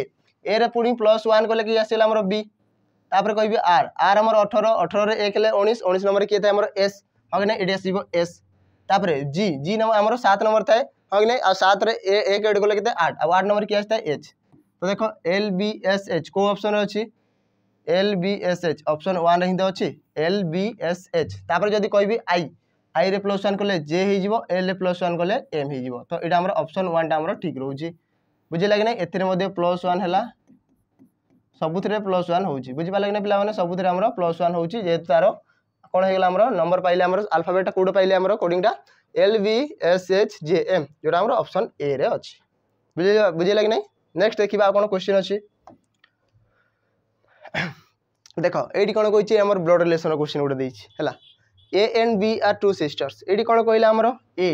এ রে পুঁ প্লস ওয়ান কলে কি আসিগলা আমার বি তাপরে কবি আর আর আমার অঠর অঠরের এক হলে উনিশ উনিশ নম্বরে কি থাকে আমার এস हाँ कि ना एटी आसो एस तापर जी जी नंबर आम सात नंबर था हाँ कि ना सात एक एड गल कितने आठ आ आठ नंबर किए आए एच तो देख एल बी एस एच कौ अपसन अच्छी L B S H option one हिंद अच्छी एल बी एस एच तापर जब कह आई आई रे प्लस वन कले जे हो प्लस वन कले एम हो तो यहाँ अप्सन वन टाइम ठीक रोज बुझेगा कि नहीं ए प्लस वन सबुति प्लस वन हो बुझे लगे ना पे सबुति प्लस वन हो तार কোণ হয়ে গেল আমার নম্বর পাইলে আমার আলফাবেটটা কোড পাইলে আমার কোডিংটা L V S H J M যেটা আমার অপশন এ রে অছি বুঝে বুঝিলা কি না নেক্সট দেখিবা কোন কোশ্চিন অছি দেখ এইটি কোণ কইছি আমার ব্লড রিলেশন কোশ্চিন গোটে দিয়েছি হলা A and B are two sisters ये कौन कहला आमर ए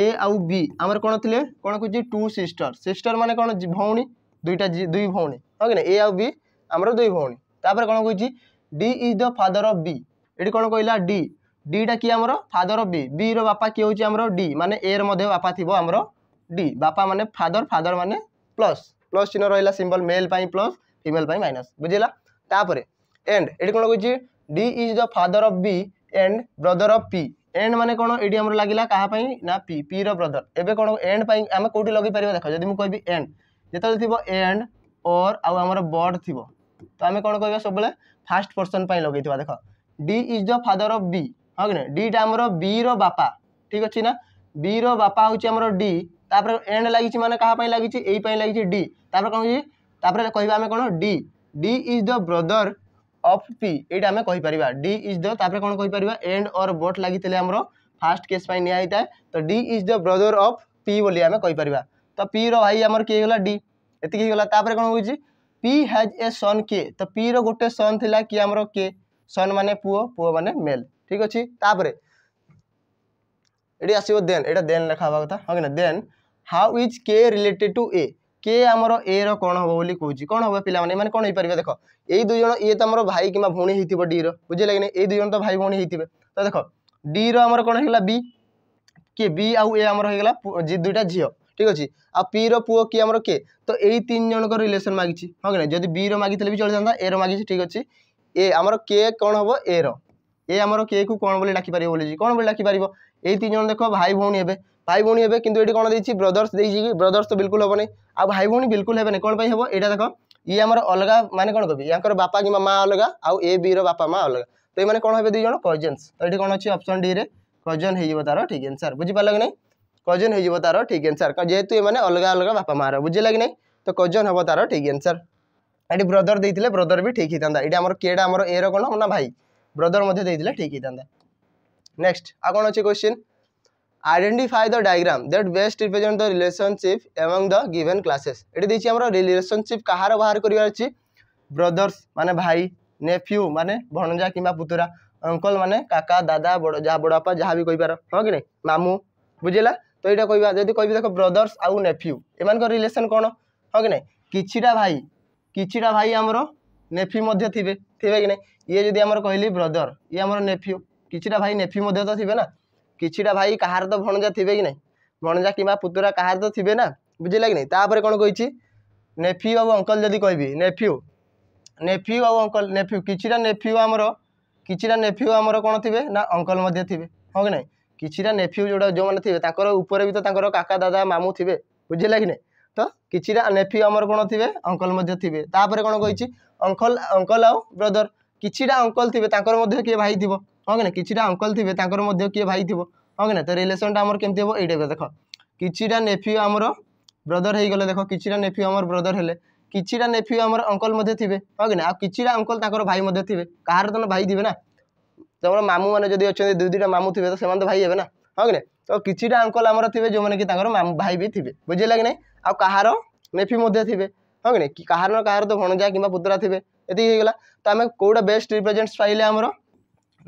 ए आउ बी आमर कौन थे कौन कहते टू सिस्टर सिस्टर मैंने कौन भौणी दुईटा दुई भौणी हाँ कि ना ए आउ बी आमर दुई भौणी तापर कौन कहती D is the father of B এটি কোণ কহিলা ডি ডিটা কি আমার ফাদর বি বি র বাপা কি হচ্ছে আমার ডি মানে এ র মধ্যে বাপা থিব আমার ডি বাপা মানে ফাদর ফাদর মানে প্লস প্লস চিহ্ন রহিলা সিম্বল মেল পাই প্লস ফিমেল পাই মাইনাস বুঝিলা তাপরে এন্ড এটি কোণ কইছি D is the father of B and brother of P and মানে কোণ এটি আমার লাগিলা কাহা পাই না পি পি র ব্রদর এবে কোণ এন্ড পাই আমি কোটি লগাই পারিবা দেখ যদি মু কইবি এন্ড যেতলে থিব এন্ড অর আউ আমার বড থিব তো আমি কোণ কইবা সবলে ফার্স্ট পার্সন পাই লগাইଥିବା দেখ D is the father of B ହଁ କି ନା ଡିଟା ଆମର ବିର ବାପା ଠିକ୍ ଅଛି ନା ବିର ବାପା ହେଉଛି ଆମର ଡି ତାପରେ ଏଣ୍ଡ ଲାଗିଛି ମାନେ କାହା ପାଇଁ ଲାଗିଛି ଏଇ ପାଇଁ ଲାଗିଛି ଡି ତାପରେ କ'ଣ ହେଉଛି ତାପରେ କହିବା ଆମେ କ'ଣ D D is the brother of P ଏଇଟା ଆମେ କହିପାରିବା ଡି ଇଜ୍ ଦ ତାପରେ କ'ଣ କହିପାରିବା ଏଣ୍ଡ ଅର୍ ବୋଟ୍ ଲାଗିଥିଲେ ଆମର ଫାର୍ଷ୍ଟ କେସ୍ ପାଇଁ ନିଆ ହେଇଥାଏ ତ D is the brother of P ବୋଲି ଆମେ କହିପାରିବା ତ ପିର ଭାଇ ଆମର କିଏ ହେଇଗଲା ଡି ଏତିକି ହେଇଗଲା ତାପରେ କ'ଣ ହେଉଛି ପି ହ୍ୟାଜ୍ ଏ ସନ୍ କିଏ ତ ପିର ଗୋଟେ ସନ୍ ଥିଲା କିଏ ଆମର କିଏ ସନ୍ ମାନେ ପୁଅ ପୁଅ ମାନେ ମେଲ୍ ଠିକ୍ ଅଛି ତାପରେ ଏଠି ଆସିବ ଦେନ୍ ଏଇଟା ଦେନ୍ ଲେଖା ହେବା କଥା ହଁ କି ନା then how is K related to A K আমার এ র কোণ হব বলে কুচি কোণ হব পিলা মানে মানে কোণ হয়ে পারে দেখ এই দুইজন ইয়ে তো আমার ভাই কিংবা ভৌণী হয়েছিল ডি রুঝলে কি এই দুইজন তো ভাই ভৌণী হয়েছে তো দেখ ডি রমর কোণ হয়ে বি কি বি আউ এ আমার হয়ে গেল দুইটা ঝিও ঠিক আছে আর পি র পুয় কি আমার কে তো এই তিন জনক রিলেসন মাগিছি হ্যাঁ কি না যদি বি র মাগিলে বি চলে যা এ র মাগিছি ঠিক আছে ଏ ଆମର କେ କ'ଣ ହେବ ଏର ଏ ଆମର କେକୁ କ'ଣ ବୋଲି ଡାକିପାରିବ ବୋଲି କ'ଣ ବୋଲି ଡାକିପାରିବ ଏଇ ତିନି ଜଣ ଦେଖ ଭାଇ ଭଉଣୀ ହେବେ ଭାଇ ଭଉଣୀ ହେବେ କିନ୍ତୁ ଏଠି କ'ଣ ଦେଇଛି ବ୍ରଦର୍ସ ଦେଇଛି କି ବ୍ରଦର୍ସ ତ ବିଲକୁଲ ହେବନି ଆଉ ଭାଇ ଭଉଣୀ ବିଲକୁଲ ହେବନି କ'ଣ ପାଇଁ ହେବ ଏଇଟା ଦେଖ ଇଏ ଆମର ଅଲଗା ମାନେ କ'ଣ କହିବି ୟାଙ୍କର ବାପା କିମ୍ବା ମା ଅଲଗା ଆଉ ଏ ବିର ବାପା ମା ଅଲଗା ତ ଏମାନେ କ'ଣ ହେବେ ଦୁଇ ଜଣ କଜନ୍ସ ତ ଏଠି କ'ଣ ଅଛି ଅପସନ୍ ଡିରେ କଜନ୍ ହେଇଯିବ ତା'ର ଠିକ୍ ଆନ୍ସର୍ ବୁଝିପାରିଲ କି ନାହିଁ କଜନ୍ ହେଇଯିବ ତା'ର ଠିକ୍ ଆନ୍ସର୍ ଯେହେତୁ ଏମାନେ ଅଲଗା ଅଲଗା ବାପା ମାଆର ବୁଝିଲା କି ନାହିଁ ତ କଜନ୍ ହେବ ତା'ର ଠିକ୍ ଆନ୍ସର୍ এটি ব্রদর দিয়ে ব্রদর বি ঠিক হয়ে এটি আমার কেটা আমার এর কম না ভাই ব্রদর দিয়ে ঠিক হয়ে নেক্সট আর কোণ অছে question identify the diagram that best represent the relationship এবং দ গিভেন ক্লাসেস এটি দিয়েছি আমার রিলেসনশিপ কাহার বাহার করার অনেক ব্রদর্স মানে ভাই নেফিউ মানে ভণজা কিংবা পুতুরা অঙ্কল মানে কাকা দাদা বড় যা বড় বাপা যা বি কইপার হ্যাঁ কি না মামু বুঝলা তো এইটা কইবা যদি কইবি দেখো ব্রদর্স আউ নেফিউ এমান রিলেসন কোণ হ্যাঁ কি না কিছুটা ভাই କିଛିଟା ଭାଇ ଆମର ନେଫି ମଧ୍ୟ ଥିବେ ଥିବେ କି ନାହିଁ ଇଏ ଯଦି ଆମର କହିଲି ବ୍ରଦର ଇଏ ଆମର ନେଫିଓ କିଛିଟା ଭାଇ ନେଫି ମଧ୍ୟ ତ ଥିବେ ନା କିଛିଟା ଭାଇ କାହାର ତ ଭଣଜା ଥିବେ କି ନାହିଁ ଭଣଜା କିମ୍ବା ପୁତୁରା କାହାର ତ ଥିବେ ନା ବୁଝିଲା କି ନାହିଁ ତାପରେ କ'ଣ କହିଛି ନେଫି ଆଉ ଅଙ୍କଲ ଯଦି କହିବି ନେଫିଉ ନେଫିଓ ଆଉ ଅଙ୍କଲ ନେଫିଓ କିଛିଟା ନେଫିଓ ଆମର କିଛିଟା ନେଫିଓ ଆମର କ'ଣ ଥିବେ ନା ଅଙ୍କଲ ମଧ୍ୟ ଥିବେ ହଁ କି ନାହିଁ କିଛିଟା ନେଫିଓ ଯେଉଁଟା ଯେଉଁମାନେ ଥିବେ ତାଙ୍କର ଉପରେ ବି ତ ତାଙ୍କର କାକା ଦାଦା ମାମୁଁ ଥିବେ ବୁଝିଲା କି ନାହିଁ ତ କିଛିଟା ନେଫ୍ୟୁ ଆମର କ'ଣ ଥିବେ ଅଙ୍କଲ୍ ମଧ୍ୟ ଥିବେ ତାପରେ କ'ଣ କହିଛି ଅଙ୍କଲ୍ ଅଙ୍କଲ୍ ଆଉ ବ୍ରଦର୍ କିଛିଟା ଅଙ୍କଲ୍ ଥିବେ ତାଙ୍କର ମଧ୍ୟ କିଏ ଭାଇ ଥିବ ହଁ କି ନା କିଛିଟା ଅଙ୍କଲ୍ ଥିବେ ତାଙ୍କର ମଧ୍ୟ କିଏ ଭାଇ ଥିବ ହଁ କି ନା ତ ରିଲେସନ୍ଟା ଆମର କେମିତି ହେବ ଏଇ ଟାଇପ୍ର ଦେଖ କିଛିଟା ନେଫ୍ୟୁ ଆମର ବ୍ରଦର୍ ହେଇଗଲେ ଦେଖ କିଛିଟା ନେଫ୍ୟୁ ଆମର ବ୍ରଦର୍ ହେଲେ କିଛିটা নেফিউ আমার অঙ্কল মধ্যে থিবে হ্যাঁ কি না আর কিছুটা অঙ্কল তাঁর ভাই মধ্যে থিবে কাহার তো ভাই দিবে না তোমার মামু মানে যদি ଦୁଇ দুই ମାମୁଁ ଥିବେ ତ ସେମାନେ ତ ଭାଇ ହେବେ ନା हाँ कि नहीं तो किसी अंकल आम थे जो मैंने कि भाई भी थे बुझे लगे ना आ कह नेफी मध्य थे हाँ कि नहीं कहार तो भणजा कि पुतरा थे ये होगा तो आम कौटा बेस्ट रिप्रेजेन्ट पाइले आमर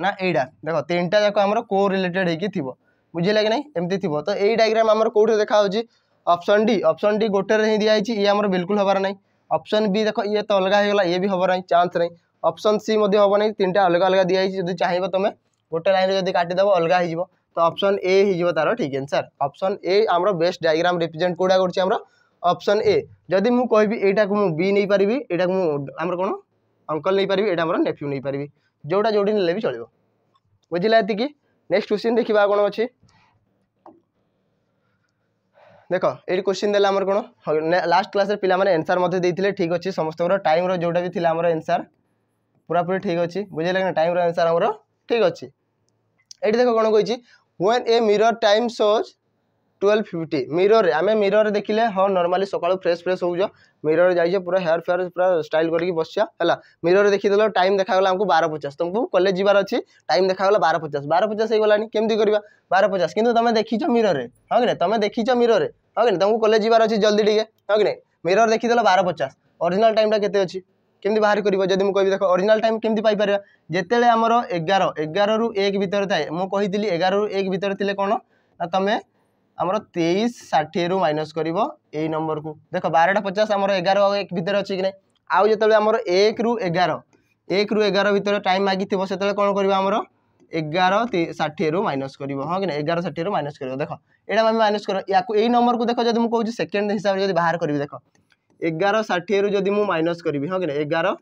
ना यहाँ देख तीन टा जाक आम को रिलेटेड हो बुझेगा कि नहीं एमती थी तो यही डायग्राम आम कौटे देखा होप्शन डी अप्सन डी गोटे हिं दिखाई ये आम बिल्कुल हबार ना अप्सन बी देख ये तो अलग होगा ये भी हम ना चान्स ना अप्सन सी हम ना तीन टा अलग अलग दिखाई जो चाहिए तुम्हें गोटे लाइन जब काटिदेव अलग हो তো অপশন এ হয়ে তার ঠিক আনসার অপশন এ আমার বেস্ট ডায়াগ্রাম রিপ্রেজেন্ট কোটা করছি আমরা অপশন এ যদি মু কবি এইটা মু বি নেই পারিবি এটা মু আমার কোন অঙ্কল নেই পারিবি এটা আমার নেফিউ নেই পারিবি যেটা যেটি নেলে বি চলবে বুঝলা এতিকি নেক্সট কোশ্চিন দেখিবা কোন আছে দেখ এইটি কোশ্চিন দেলা আমার কোন লাস্ট ক্লাসের পিলা মানে আনসার মধ্যে দিয়েছিলে ঠিক আছে সমস্ত টাইমর যেটা বি লা আমার আনসার পুরাপুরি ঠিক আছে বুঝলে না টাইমর আনসার আমার ঠিক আছে এটি দেখো কোণ কইছি when a mirror time shows twelve fifty रे आमे mirror रे देखिले हां नॉर्मली सकाळ फ्रेश फ्रेश हो mirror रे पूरा हेयर फेयर पूरा स्टाइल करके बसछा है mirror देखीद टाइम देखा गला बार पचास तुमको कलेज जबार अछि टाइम देखा बार पचास बार पचास गलानी केमदी करबा 1250 किंतु तमे देखिछ mirror रे हां कि नै तमे देखिछ mirror रे हां कि नै तुमको कॉलेज जीवार अछि जल्दी ठीक हाँ कि नै mirror देखि देलो 1250 ओरिजिनल टाइम टा केते अछि কেমি বাহার করব যদি মু কবি দেখো অরিজিনাল টাইম কেমি পাইপার যেতবে আমার এগার এগার রু এক ভিতরে থাকে মুদি এগার রু এক ভিতরে লে কোণ না তুমি আমার তেইশ ষাঠিয়ে রু মাইনস করব এই নম্বর নম্বরকু দেখ বারোটা পচাশ আমার এগার এক ভিতরে অছি কি না আউ যেতবে আমার এক রু এগার এক রু এগার ভিতরে টাইম মাগিথিব সেতবে কোণ করব আমার এগার ষাঠিয়ে রু মাইনস করব হ্যাঁ কি না এগার ষাঠিয়ে রু মাইনস করব দেখ এটা আমি মাইনস কর ইয়াকু এই নম্বরকু দেখ যদি মু কৌছি সেকেন্ড হিসাবে যদি বাহার করবি দেখ ଏଗାର ଷାଠିଏରୁ ଯଦି ମୁଁ ମାଇନସ୍ କରିବି ହଁ କି ନା ଏଗାର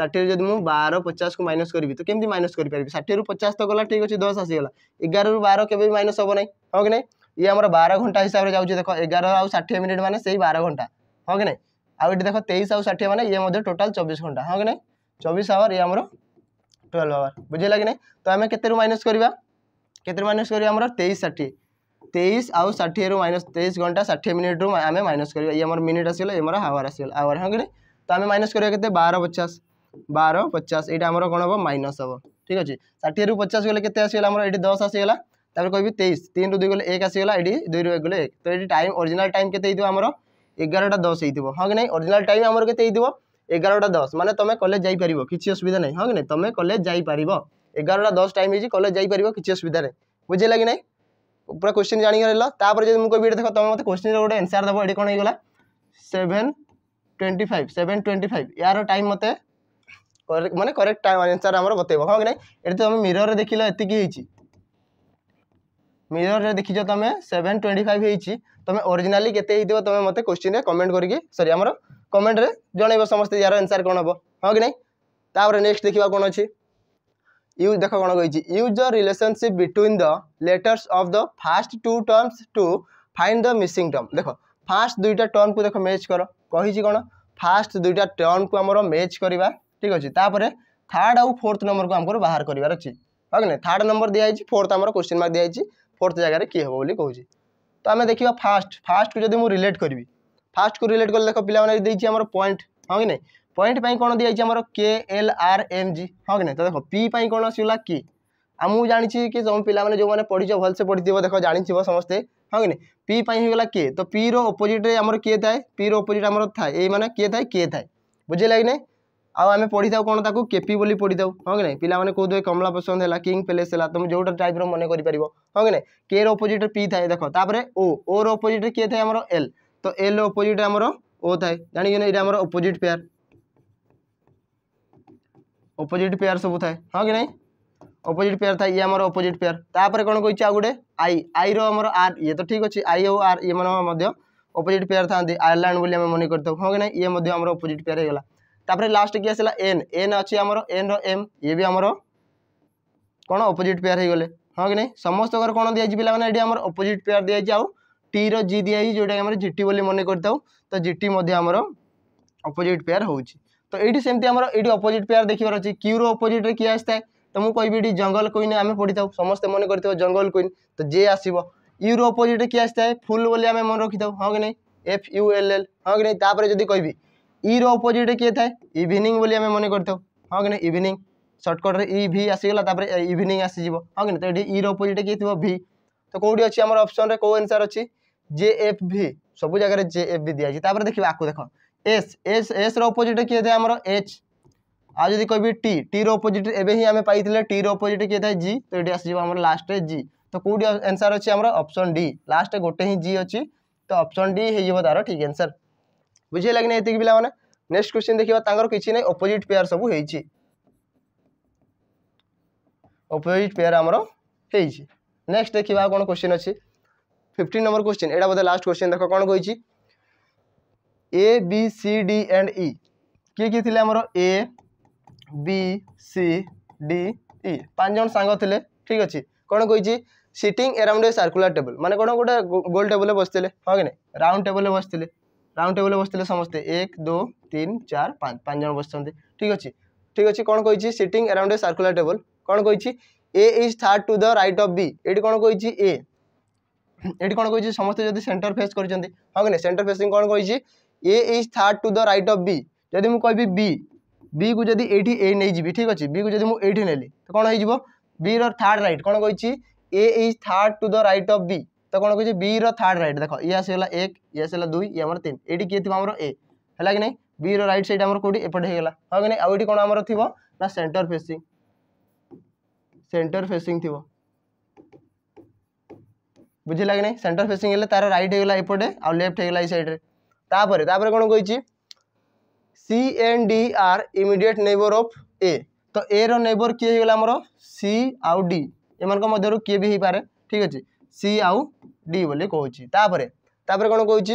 ଷାଠିଏରୁ ଯଦି ମୁଁ ବାର ପଚାଶକୁ ମାଇନସ୍ କରିବି ତ କେମିତି ମାଇନସ୍ କରିପାରିବି ଷାଠିଏରୁ ପଚାଶ ତ ଗଲା ଠିକ୍ ଅଛି ଦଶ ଆସିଗଲା ଏଗାରରୁ ବାର କେବେ ବି ମାଇନସ୍ ହେବ ନାହିଁ ହଁ କି ନାହିଁ ଇଏ ଆମର ବାର ଘଣ୍ଟା ହିସାବରେ ଯାଉଛି ଦେଖ ଏଗାର ଆଉ ଷାଠିଏ ମିନିଟ୍ ମାନେ ସେଇ ବାର ଘଣ୍ଟା ହଁ କି ନାହିଁ ଆଉ ଏଠି ଦେଖ ତେଇଶ ଆଉ ଷାଠିଏ ମାନେ ଇଏ ମଧ୍ୟ ଟୋଟାଲ୍ ଚବିଶ ଘଣ୍ଟା ହଁ କି ନାହିଁ ଚବିଶ ଆୱାର ଇଏ ଆମର ଟୁଏଲ୍ଭ ଆୱାର ବୁଝିଲା କି ନାହିଁ ତ ଆମେ କେତେରୁ ମାଇନସ୍ କରିବା କେତେରୁ ମାଇନସ୍ କରିବା ଆମର ତେଇଶ ଷାଠିଏ तेईस आउ षाठी माइनस तेईस घंटा षाठी मिनिट रू आम माइनस कर मिनिट आसगला ये आवर गल आवर हाँ कि तो आम माइनस करवा बार पचास बार पचास यहाँ आम कौन हम माइनस हम ठीक अच्छे षाठी पचास गले के आसगला आम ये दस आसगला तापर कह तेईस तीन रू दुई गले एक आसगला ये दुई रू एक गले एक तो ये टाइम ओरिजिनाल टाइम के एगारटा दस होती हाँ कि नहीं ओरिजिनाल टाइम आमर के एगारटा दस मैंने तुम कलेज जापर किसी असुविधा नहीं हाँ कि ना तुम कलेज जापार एगारटा दस टाइम होगी कलेज जापार किसी असुविधा ना बुझे कि नहीं ପୁରା କ୍ୱେଶ୍ଚିନ୍ ଜାଣିକି ରହିଲ ତାପରେ ଯଦି ମୁଁ କହିବି ଏଇଟା ଦେଖ ତୁମେ ମୋତେ କ୍ୱେଶ୍ଚିନ୍ର ଗୋଟେ ଏନ୍ସର୍ ଦେବ ଏଇଠି କ'ଣ ହେଇଗଲା seven twenty five seven twenty five ୟାର ଟାଇମ୍ ମୋତେ ମାନେ କରେକ୍ଟ ଆନ୍ସର୍ ଆମର ବତେଇବ ହଁ କି ନାହିଁ ଏଠି ତୁମେ ମିରର୍ରେ ଦେଖିଲ ଏତିକି ହେଇଛି ମିରର୍ରେ ଦେଖିଛ ତୁମେ ସେଭେନ୍ ଟ୍ୱେଣ୍ଟି ଫାଇଭ୍ ହେଇଛି ତୁମେ ଓରିଜିନାଲି କେତେ ହେଇଥିବ ତୁମେ ମୋତେ କ୍ୱେଶ୍ଚିନ୍ରେ କମେଣ୍ଟ କରିକି ସରି ଆମର କମେଣ୍ଟରେ ଜଣେଇବ ସମସ୍ତେ ୟାର ଆନ୍ସର୍ କ'ଣ ହେବ ହଁ କି ନାହିଁ ତାପରେ ନେକ୍ସଟ ଦେଖିବା କ'ଣ ଅଛି ইউ দেখো কোণ কইছি use the relationship between the letters of the first two terms to find the missing term দেখো ফার্স্ট দুইটা টর্মকু দেখো ম্যাচ কর কহিছি কোণ ফার্স্ট দুইটা টর্মকু আমার ম্যাচ করা ঠিক আছে তাপরে থার্ড আউ ফোর্থ নম্বরকু আমার বাহার করিবার অছি হ্যাঁ না থার্ড নম্বর দিয়া হয়েছে ফোর্থ আমার কোশ্চিন মার্ক দিয়া হয়েছে ফোর্থ জায়গায় কি হব বলে কৌছি তো আমি দেখিবা ফার্স্ট ফার্স্ট কু যদি মু রিলেট করবি ফার্স্ট কু রিলেট করলে দেখো পিলা মানে দিয়েছি আমার পয়েন্ট হ্যাঁ কি না পয়েন্ট পাই কোণ দিয়েছে আমার কে এল আর এম জি হ্যাঁ কি না তো দেখো পি পাই কোণ আসলা কি আমি জাঁচি কি সব পিলা মানে যে পড়িছ ভালসে পড়িথিব দেখো জাঁথিব সমস্তে হ্যাঁ কি না পি পাই হয়ে গেলা কে তো পি র অপোজিটে আমার কে থাকে পি র অপোজিট আমার থাকে এই মানে কে থাকে কে থাকে বুঝলে কি না আউ আমি পড়ি থাকু কোণ তাকে কেপি বলে পড়ি থাকু হ্যাঁ কি না পিলা মানে কৌদে কমলা পসন্দ হল কিং প্যালেস হল তুমি যেটা টাইপ্র মনে করে পার হ্যাঁ কি না কে র অপোজিটে পি থাকে দেখো তাপরে ও ও র অপোজিটে কে থাকে আমার এল তো এল অপোজিটে আমার ও থাকে জাঁকি না এটা আমার অপোজিট পেয়ার অপোজিট পেয়ার সবু থাকে হ্যাঁ কি না অপোজিট পেয়ার থাকে ইয়ে আমার অপোজিট পেয়ার তাপরে কোণ কইছি আউ গোটে আই আইর আমার আর ইয়ে তো ঠিক আছে আই ও আর ইয়ে মানে অপোজিট পেয়ার থাকে আয়ারল্যান্ড বলে আমি মনে করে থাকি হ্যাঁ কি না ইয়ে আমার অপোজিট পেয়ার হয়ে গলা তাপরে লাস্ট কি আসলা এন এন অছি আমার এন র এম ইয়ে বি আমার কোণ অপোজিট পেয়ার হয়ে গলে হ্যাঁ কি না সমস্ত কোণ দিয়ে পিলা মানে এটি আমার অপোজিট পেয়ার দিয়ে আউ টি র জি দিয়ে যেটা আমার জিটি বলে মনে করে থাকি তো জিটি আমার অপোজিট পেয়ার হচ্ছে তো এইটি সেমতি আমার এইটি অপোজিট পেয়ার দেখিবার আছে কিউর অপোজিট্রে কি আসিথায় ତ ମୁଁ କହିବି ଏଠି ଜଙ୍ଗଲ କୁଇନ୍ ଆମେ ପଢ଼ିଥାଉ ସମସ୍ତେ ମନେ କରିଥିବ ଜଙ୍ଗଲ କୁଇନ୍ ତ ଯିଏ ଆସିବ ୟୁର ଅପୋଜିଟ୍ କିଏ ଆସିଥାଏ ଫୁଲ୍ ବୋଲି ଆମେ ମନେ ରଖିଥାଉ ହଁ କି ନାହିଁ ଏଫ୍ ୟୁ ଏଲ୍ ଏଲ୍ ହଁ କି ନାହିଁ ତାପରେ ଯଦି କହିବି ଇର ଅପୋଜିଟ୍ କିଏ ଥାଏ ଇଭିନିଂ ବୋଲି ଆମେ ମନେ କରିଥାଉ ହଁ କି ନାହିଁ ଇଭିନିଂ ସର୍ଟକଟ୍ରେ ଇ ଭି ଆସିଗଲା ତାପରେ ଇଭିନିଂ ଆସିଯିବ ହଁ କି ନାହିଁ ତ ଏଠି ଇର ଅପୋଜିଟ୍ କିଏ ଥିବ ଭି ତ କେଉଁଠି ଅଛି ଆମର ଅପସନ୍ରେ କେଉଁ ଆନ୍ସର୍ ଅଛି ଜେ ଏଫ୍ ଭି ସବୁ ଜାଗାରେ ଜେ ଏଫ୍ ଭି ଦିଆଯାଇଛି ତାପରେ ଦେଖିବା ଆକୁ ଦେଖ एस एस एस रपोजिट किए थे एच आज जी कह टी टी रपोजिट एवं पाई टी रपोजिट किए थे जी तो ये आसम लास्ट जी तो कौट एनसर अच्छी आम अप्सन डी लास्ट गोटे ही जी अच्छी तो अप्सन डी हो तार ठीक एनसर बुझे लगे ना ये पाने नेक्स्ट क्वेश्चन देखा किसी ना अपोजिट पेयर सब हो अपोजिट पेयर आमर हो नेक्स्ट देखा कौन क्वेश्चन अच्छी फिफ्टीन नंबर क्वेश्चन यहाँ बोलते लास्ट क्वेश्चन देख कौन कही A B C D and E କିଏ କିଏ ଥିଲେ ଆମର ଏ ବି ସି ଡି ଇ ପାଞ୍ଚ ଜଣ ସାଙ୍ଗ ଥିଲେ ଠିକ୍ ଅଛି କ'ଣ କହିଛି sitting around a circular table ମାନେ କ'ଣ ଗୋଟେ ଗୋଲ୍ ଟେବୁଲରେ ବସିଥିଲେ ହଁ କି ନାହିଁ ରାଉଣ୍ଡ ଟେବୁଲରେ ବସିଥିଲେ ରାଉଣ୍ଡ ଟେବୁଲରେ ବସିଥିଲେ ସମସ୍ତେ ଏକ ଦୁଇ ତିନି ଚାରି ପାଞ୍ଚ ପାଞ୍ଚ ଜଣ ବସିଛନ୍ତି ଠିକ୍ ଅଛି ଠିକ୍ ଅଛି କ'ଣ କହିଛି sitting around a circular table କ'ଣ କହିଛି A is third to the right of B ଏଠି କ'ଣ କହିଛି ଏ ଏଠି କ'ଣ କହିଛି ସମସ୍ତେ ଯଦି ସେଣ୍ଟର ଫେସ୍ କରିଛନ୍ତି ହଁ କି ନାହିଁ ସେଣ୍ଟର ଫେସିଂ କ'ଣ କହିଛି A is third to the right of B जदि मुझे कहबी बी को जदि ये ए नहीं ठीक अच्छे बी को जदि मुझे नेली तो कौन हो बी रार्ड रईट कौन कही A is third to the right of B तो कौन कहे बी रार्ड रईट देख ये आसगला एक ये आसगला दुई ये तीन ये किए थी आम ए है कि ना बी रईट सैड कौटी एपटे होगा हाँ कि ना आउ कौन आम थी ना सेन्टर फेसिंग सेन्टर फेसिंग थी बुझे लगे ना सेन्टर फेसिंग तार रईट होगा एपटे आउ लेफ्ट होगा ये सैड्रे তাপরে তাপরে কোণ কইছি C and D are immediate neighbour of A তো এ র নেইবর কি হয়ে গেল আমার সি আউ ডি এমানক মধ্যে কি বি হয়ে পারে ঠিক আছে সি আউ ডি বলে কହୁছি তাপরে তাপরে কোণ কইছি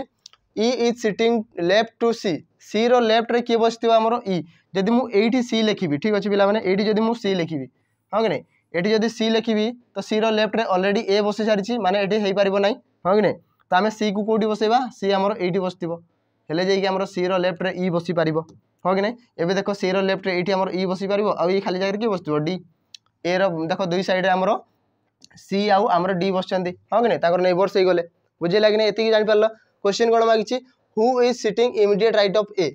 E is sitting left to C C র লেফটরে কি বসিব আমার ই যদি মু এইটি সি লিখিবি ঠিক আছে পিলা মানে এইটি যদি মু সি লিখিবি হ্যাঁ কি না এটি যদি সি লিখিবি তো সি র লেফটরে অলরেডি এ বসি সারিছি মানে এটি হয়ে পারিব না হ্যাঁ কি না তো আমি ସି କୁ କେଉଁଠି ବସାଇବା ସି ଆମର ଏଇଠି ବସିଥିବ ହେଲେ ଯାଇକି ଆମର ସିର ଲେଫ୍ଟରେ ଇ ବସିପାରିବ ହଁ କି ନାହିଁ ଏବେ ଦେଖ ସିର ଲେଫ୍ଟରେ ଏଇଠି ଆମର ଇ ବସିପାରିବ ଆଉ ଏଇ ଖାଲି ଜାଗାରେ କିଏ ବସିଥିବ ଡି ଏର ଦେଖ ଦୁଇ ସାଇଡ଼୍ରେ ଆମର ସି ଆଉ ଆମର ଡି ବସିଛନ୍ତି ହଁ କି ନାହିଁ ତାଙ୍କର ନେବର୍ସ ହେଇଗଲେ ବୁଝିଲା କି ନାହିଁ ଏତିକି ଜାଣିପାରିଲ କୋଶ୍ଚିନ୍ କ'ଣ ମାଗିଛି who is sitting immediate right of A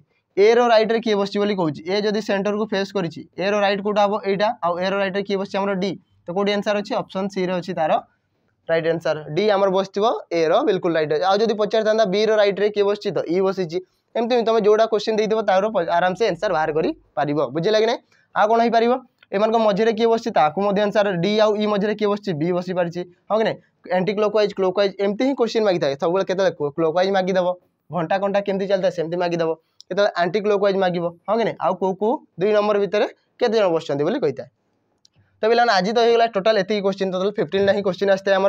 A র রাইটরে কি বসছি বলে কৌছি এ যদি সেন্টর কু ফেস করেছি এ র রাইট কোটা হব এইটা আউ এ র রাইটরে কি বসছে আমার ডি তো কোটি আনসার অপশন সি রে অ তার রাইট আনসার ডি আমার বসিব এ র বিলকুল রাইট আউ যদি পচারি থাকে বি র রাইট্রে কি বসছি তো ই বসিছি এমতি তুমি যেটা কোশ্চিন দিয়ে তার আরামসে আনসার বাহার করে পার বুঝলে কি না আউ কোণ হয়ে পারিব এমান মঝিরে কি বসছি তাকে মধ্যে আনসার ডি আউ ই মঝিরে কি বসছি বি বসি পারিছি হ্যাঁ কি না এন্টি ক্লোকওয়াইজ ক্লোকওয়াইজ এমতি হি কোশ্চিন মাগি থাকে সবুলে কেতে ক্লোকওয়াইজ মাগি দেব ঘন্টা ঘন্টা কেমতি চালতা সেমতি মাগি দেব কেতে আন্টি ক্লোকওয়াইজ মাগিব হ্যাঁ কি না আউ কেউ কেউ দুই নম্বর ভিতরে কেতে জন বসছেন বলে কইতা तो पे आज तो हो गला टोटाल एति क्वेश्चन टोटाल फिफ्टन ना ही क्वेश्चन आसते आम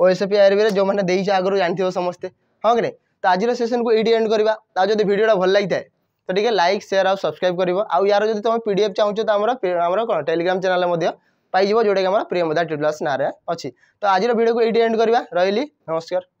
ओएसएफपी आर भी जो मैंने देखे आगे जानते हो समस्ते हाँ कि नहीं तो आज सेसन को ये एंड करा आज जो भिडियोटा भल लगी है तो ठीक है लाइक सेयार आ सब्सक्राइब कर आउ यार जब तुम पी एफ चाहो तो आम कौन टेलीग्राम चेल पाइव जोटा कि प्रियमदा ट्रिटल्स ना अच्छी तो आज भिडियो को ये एंड करवा रही नमस्कार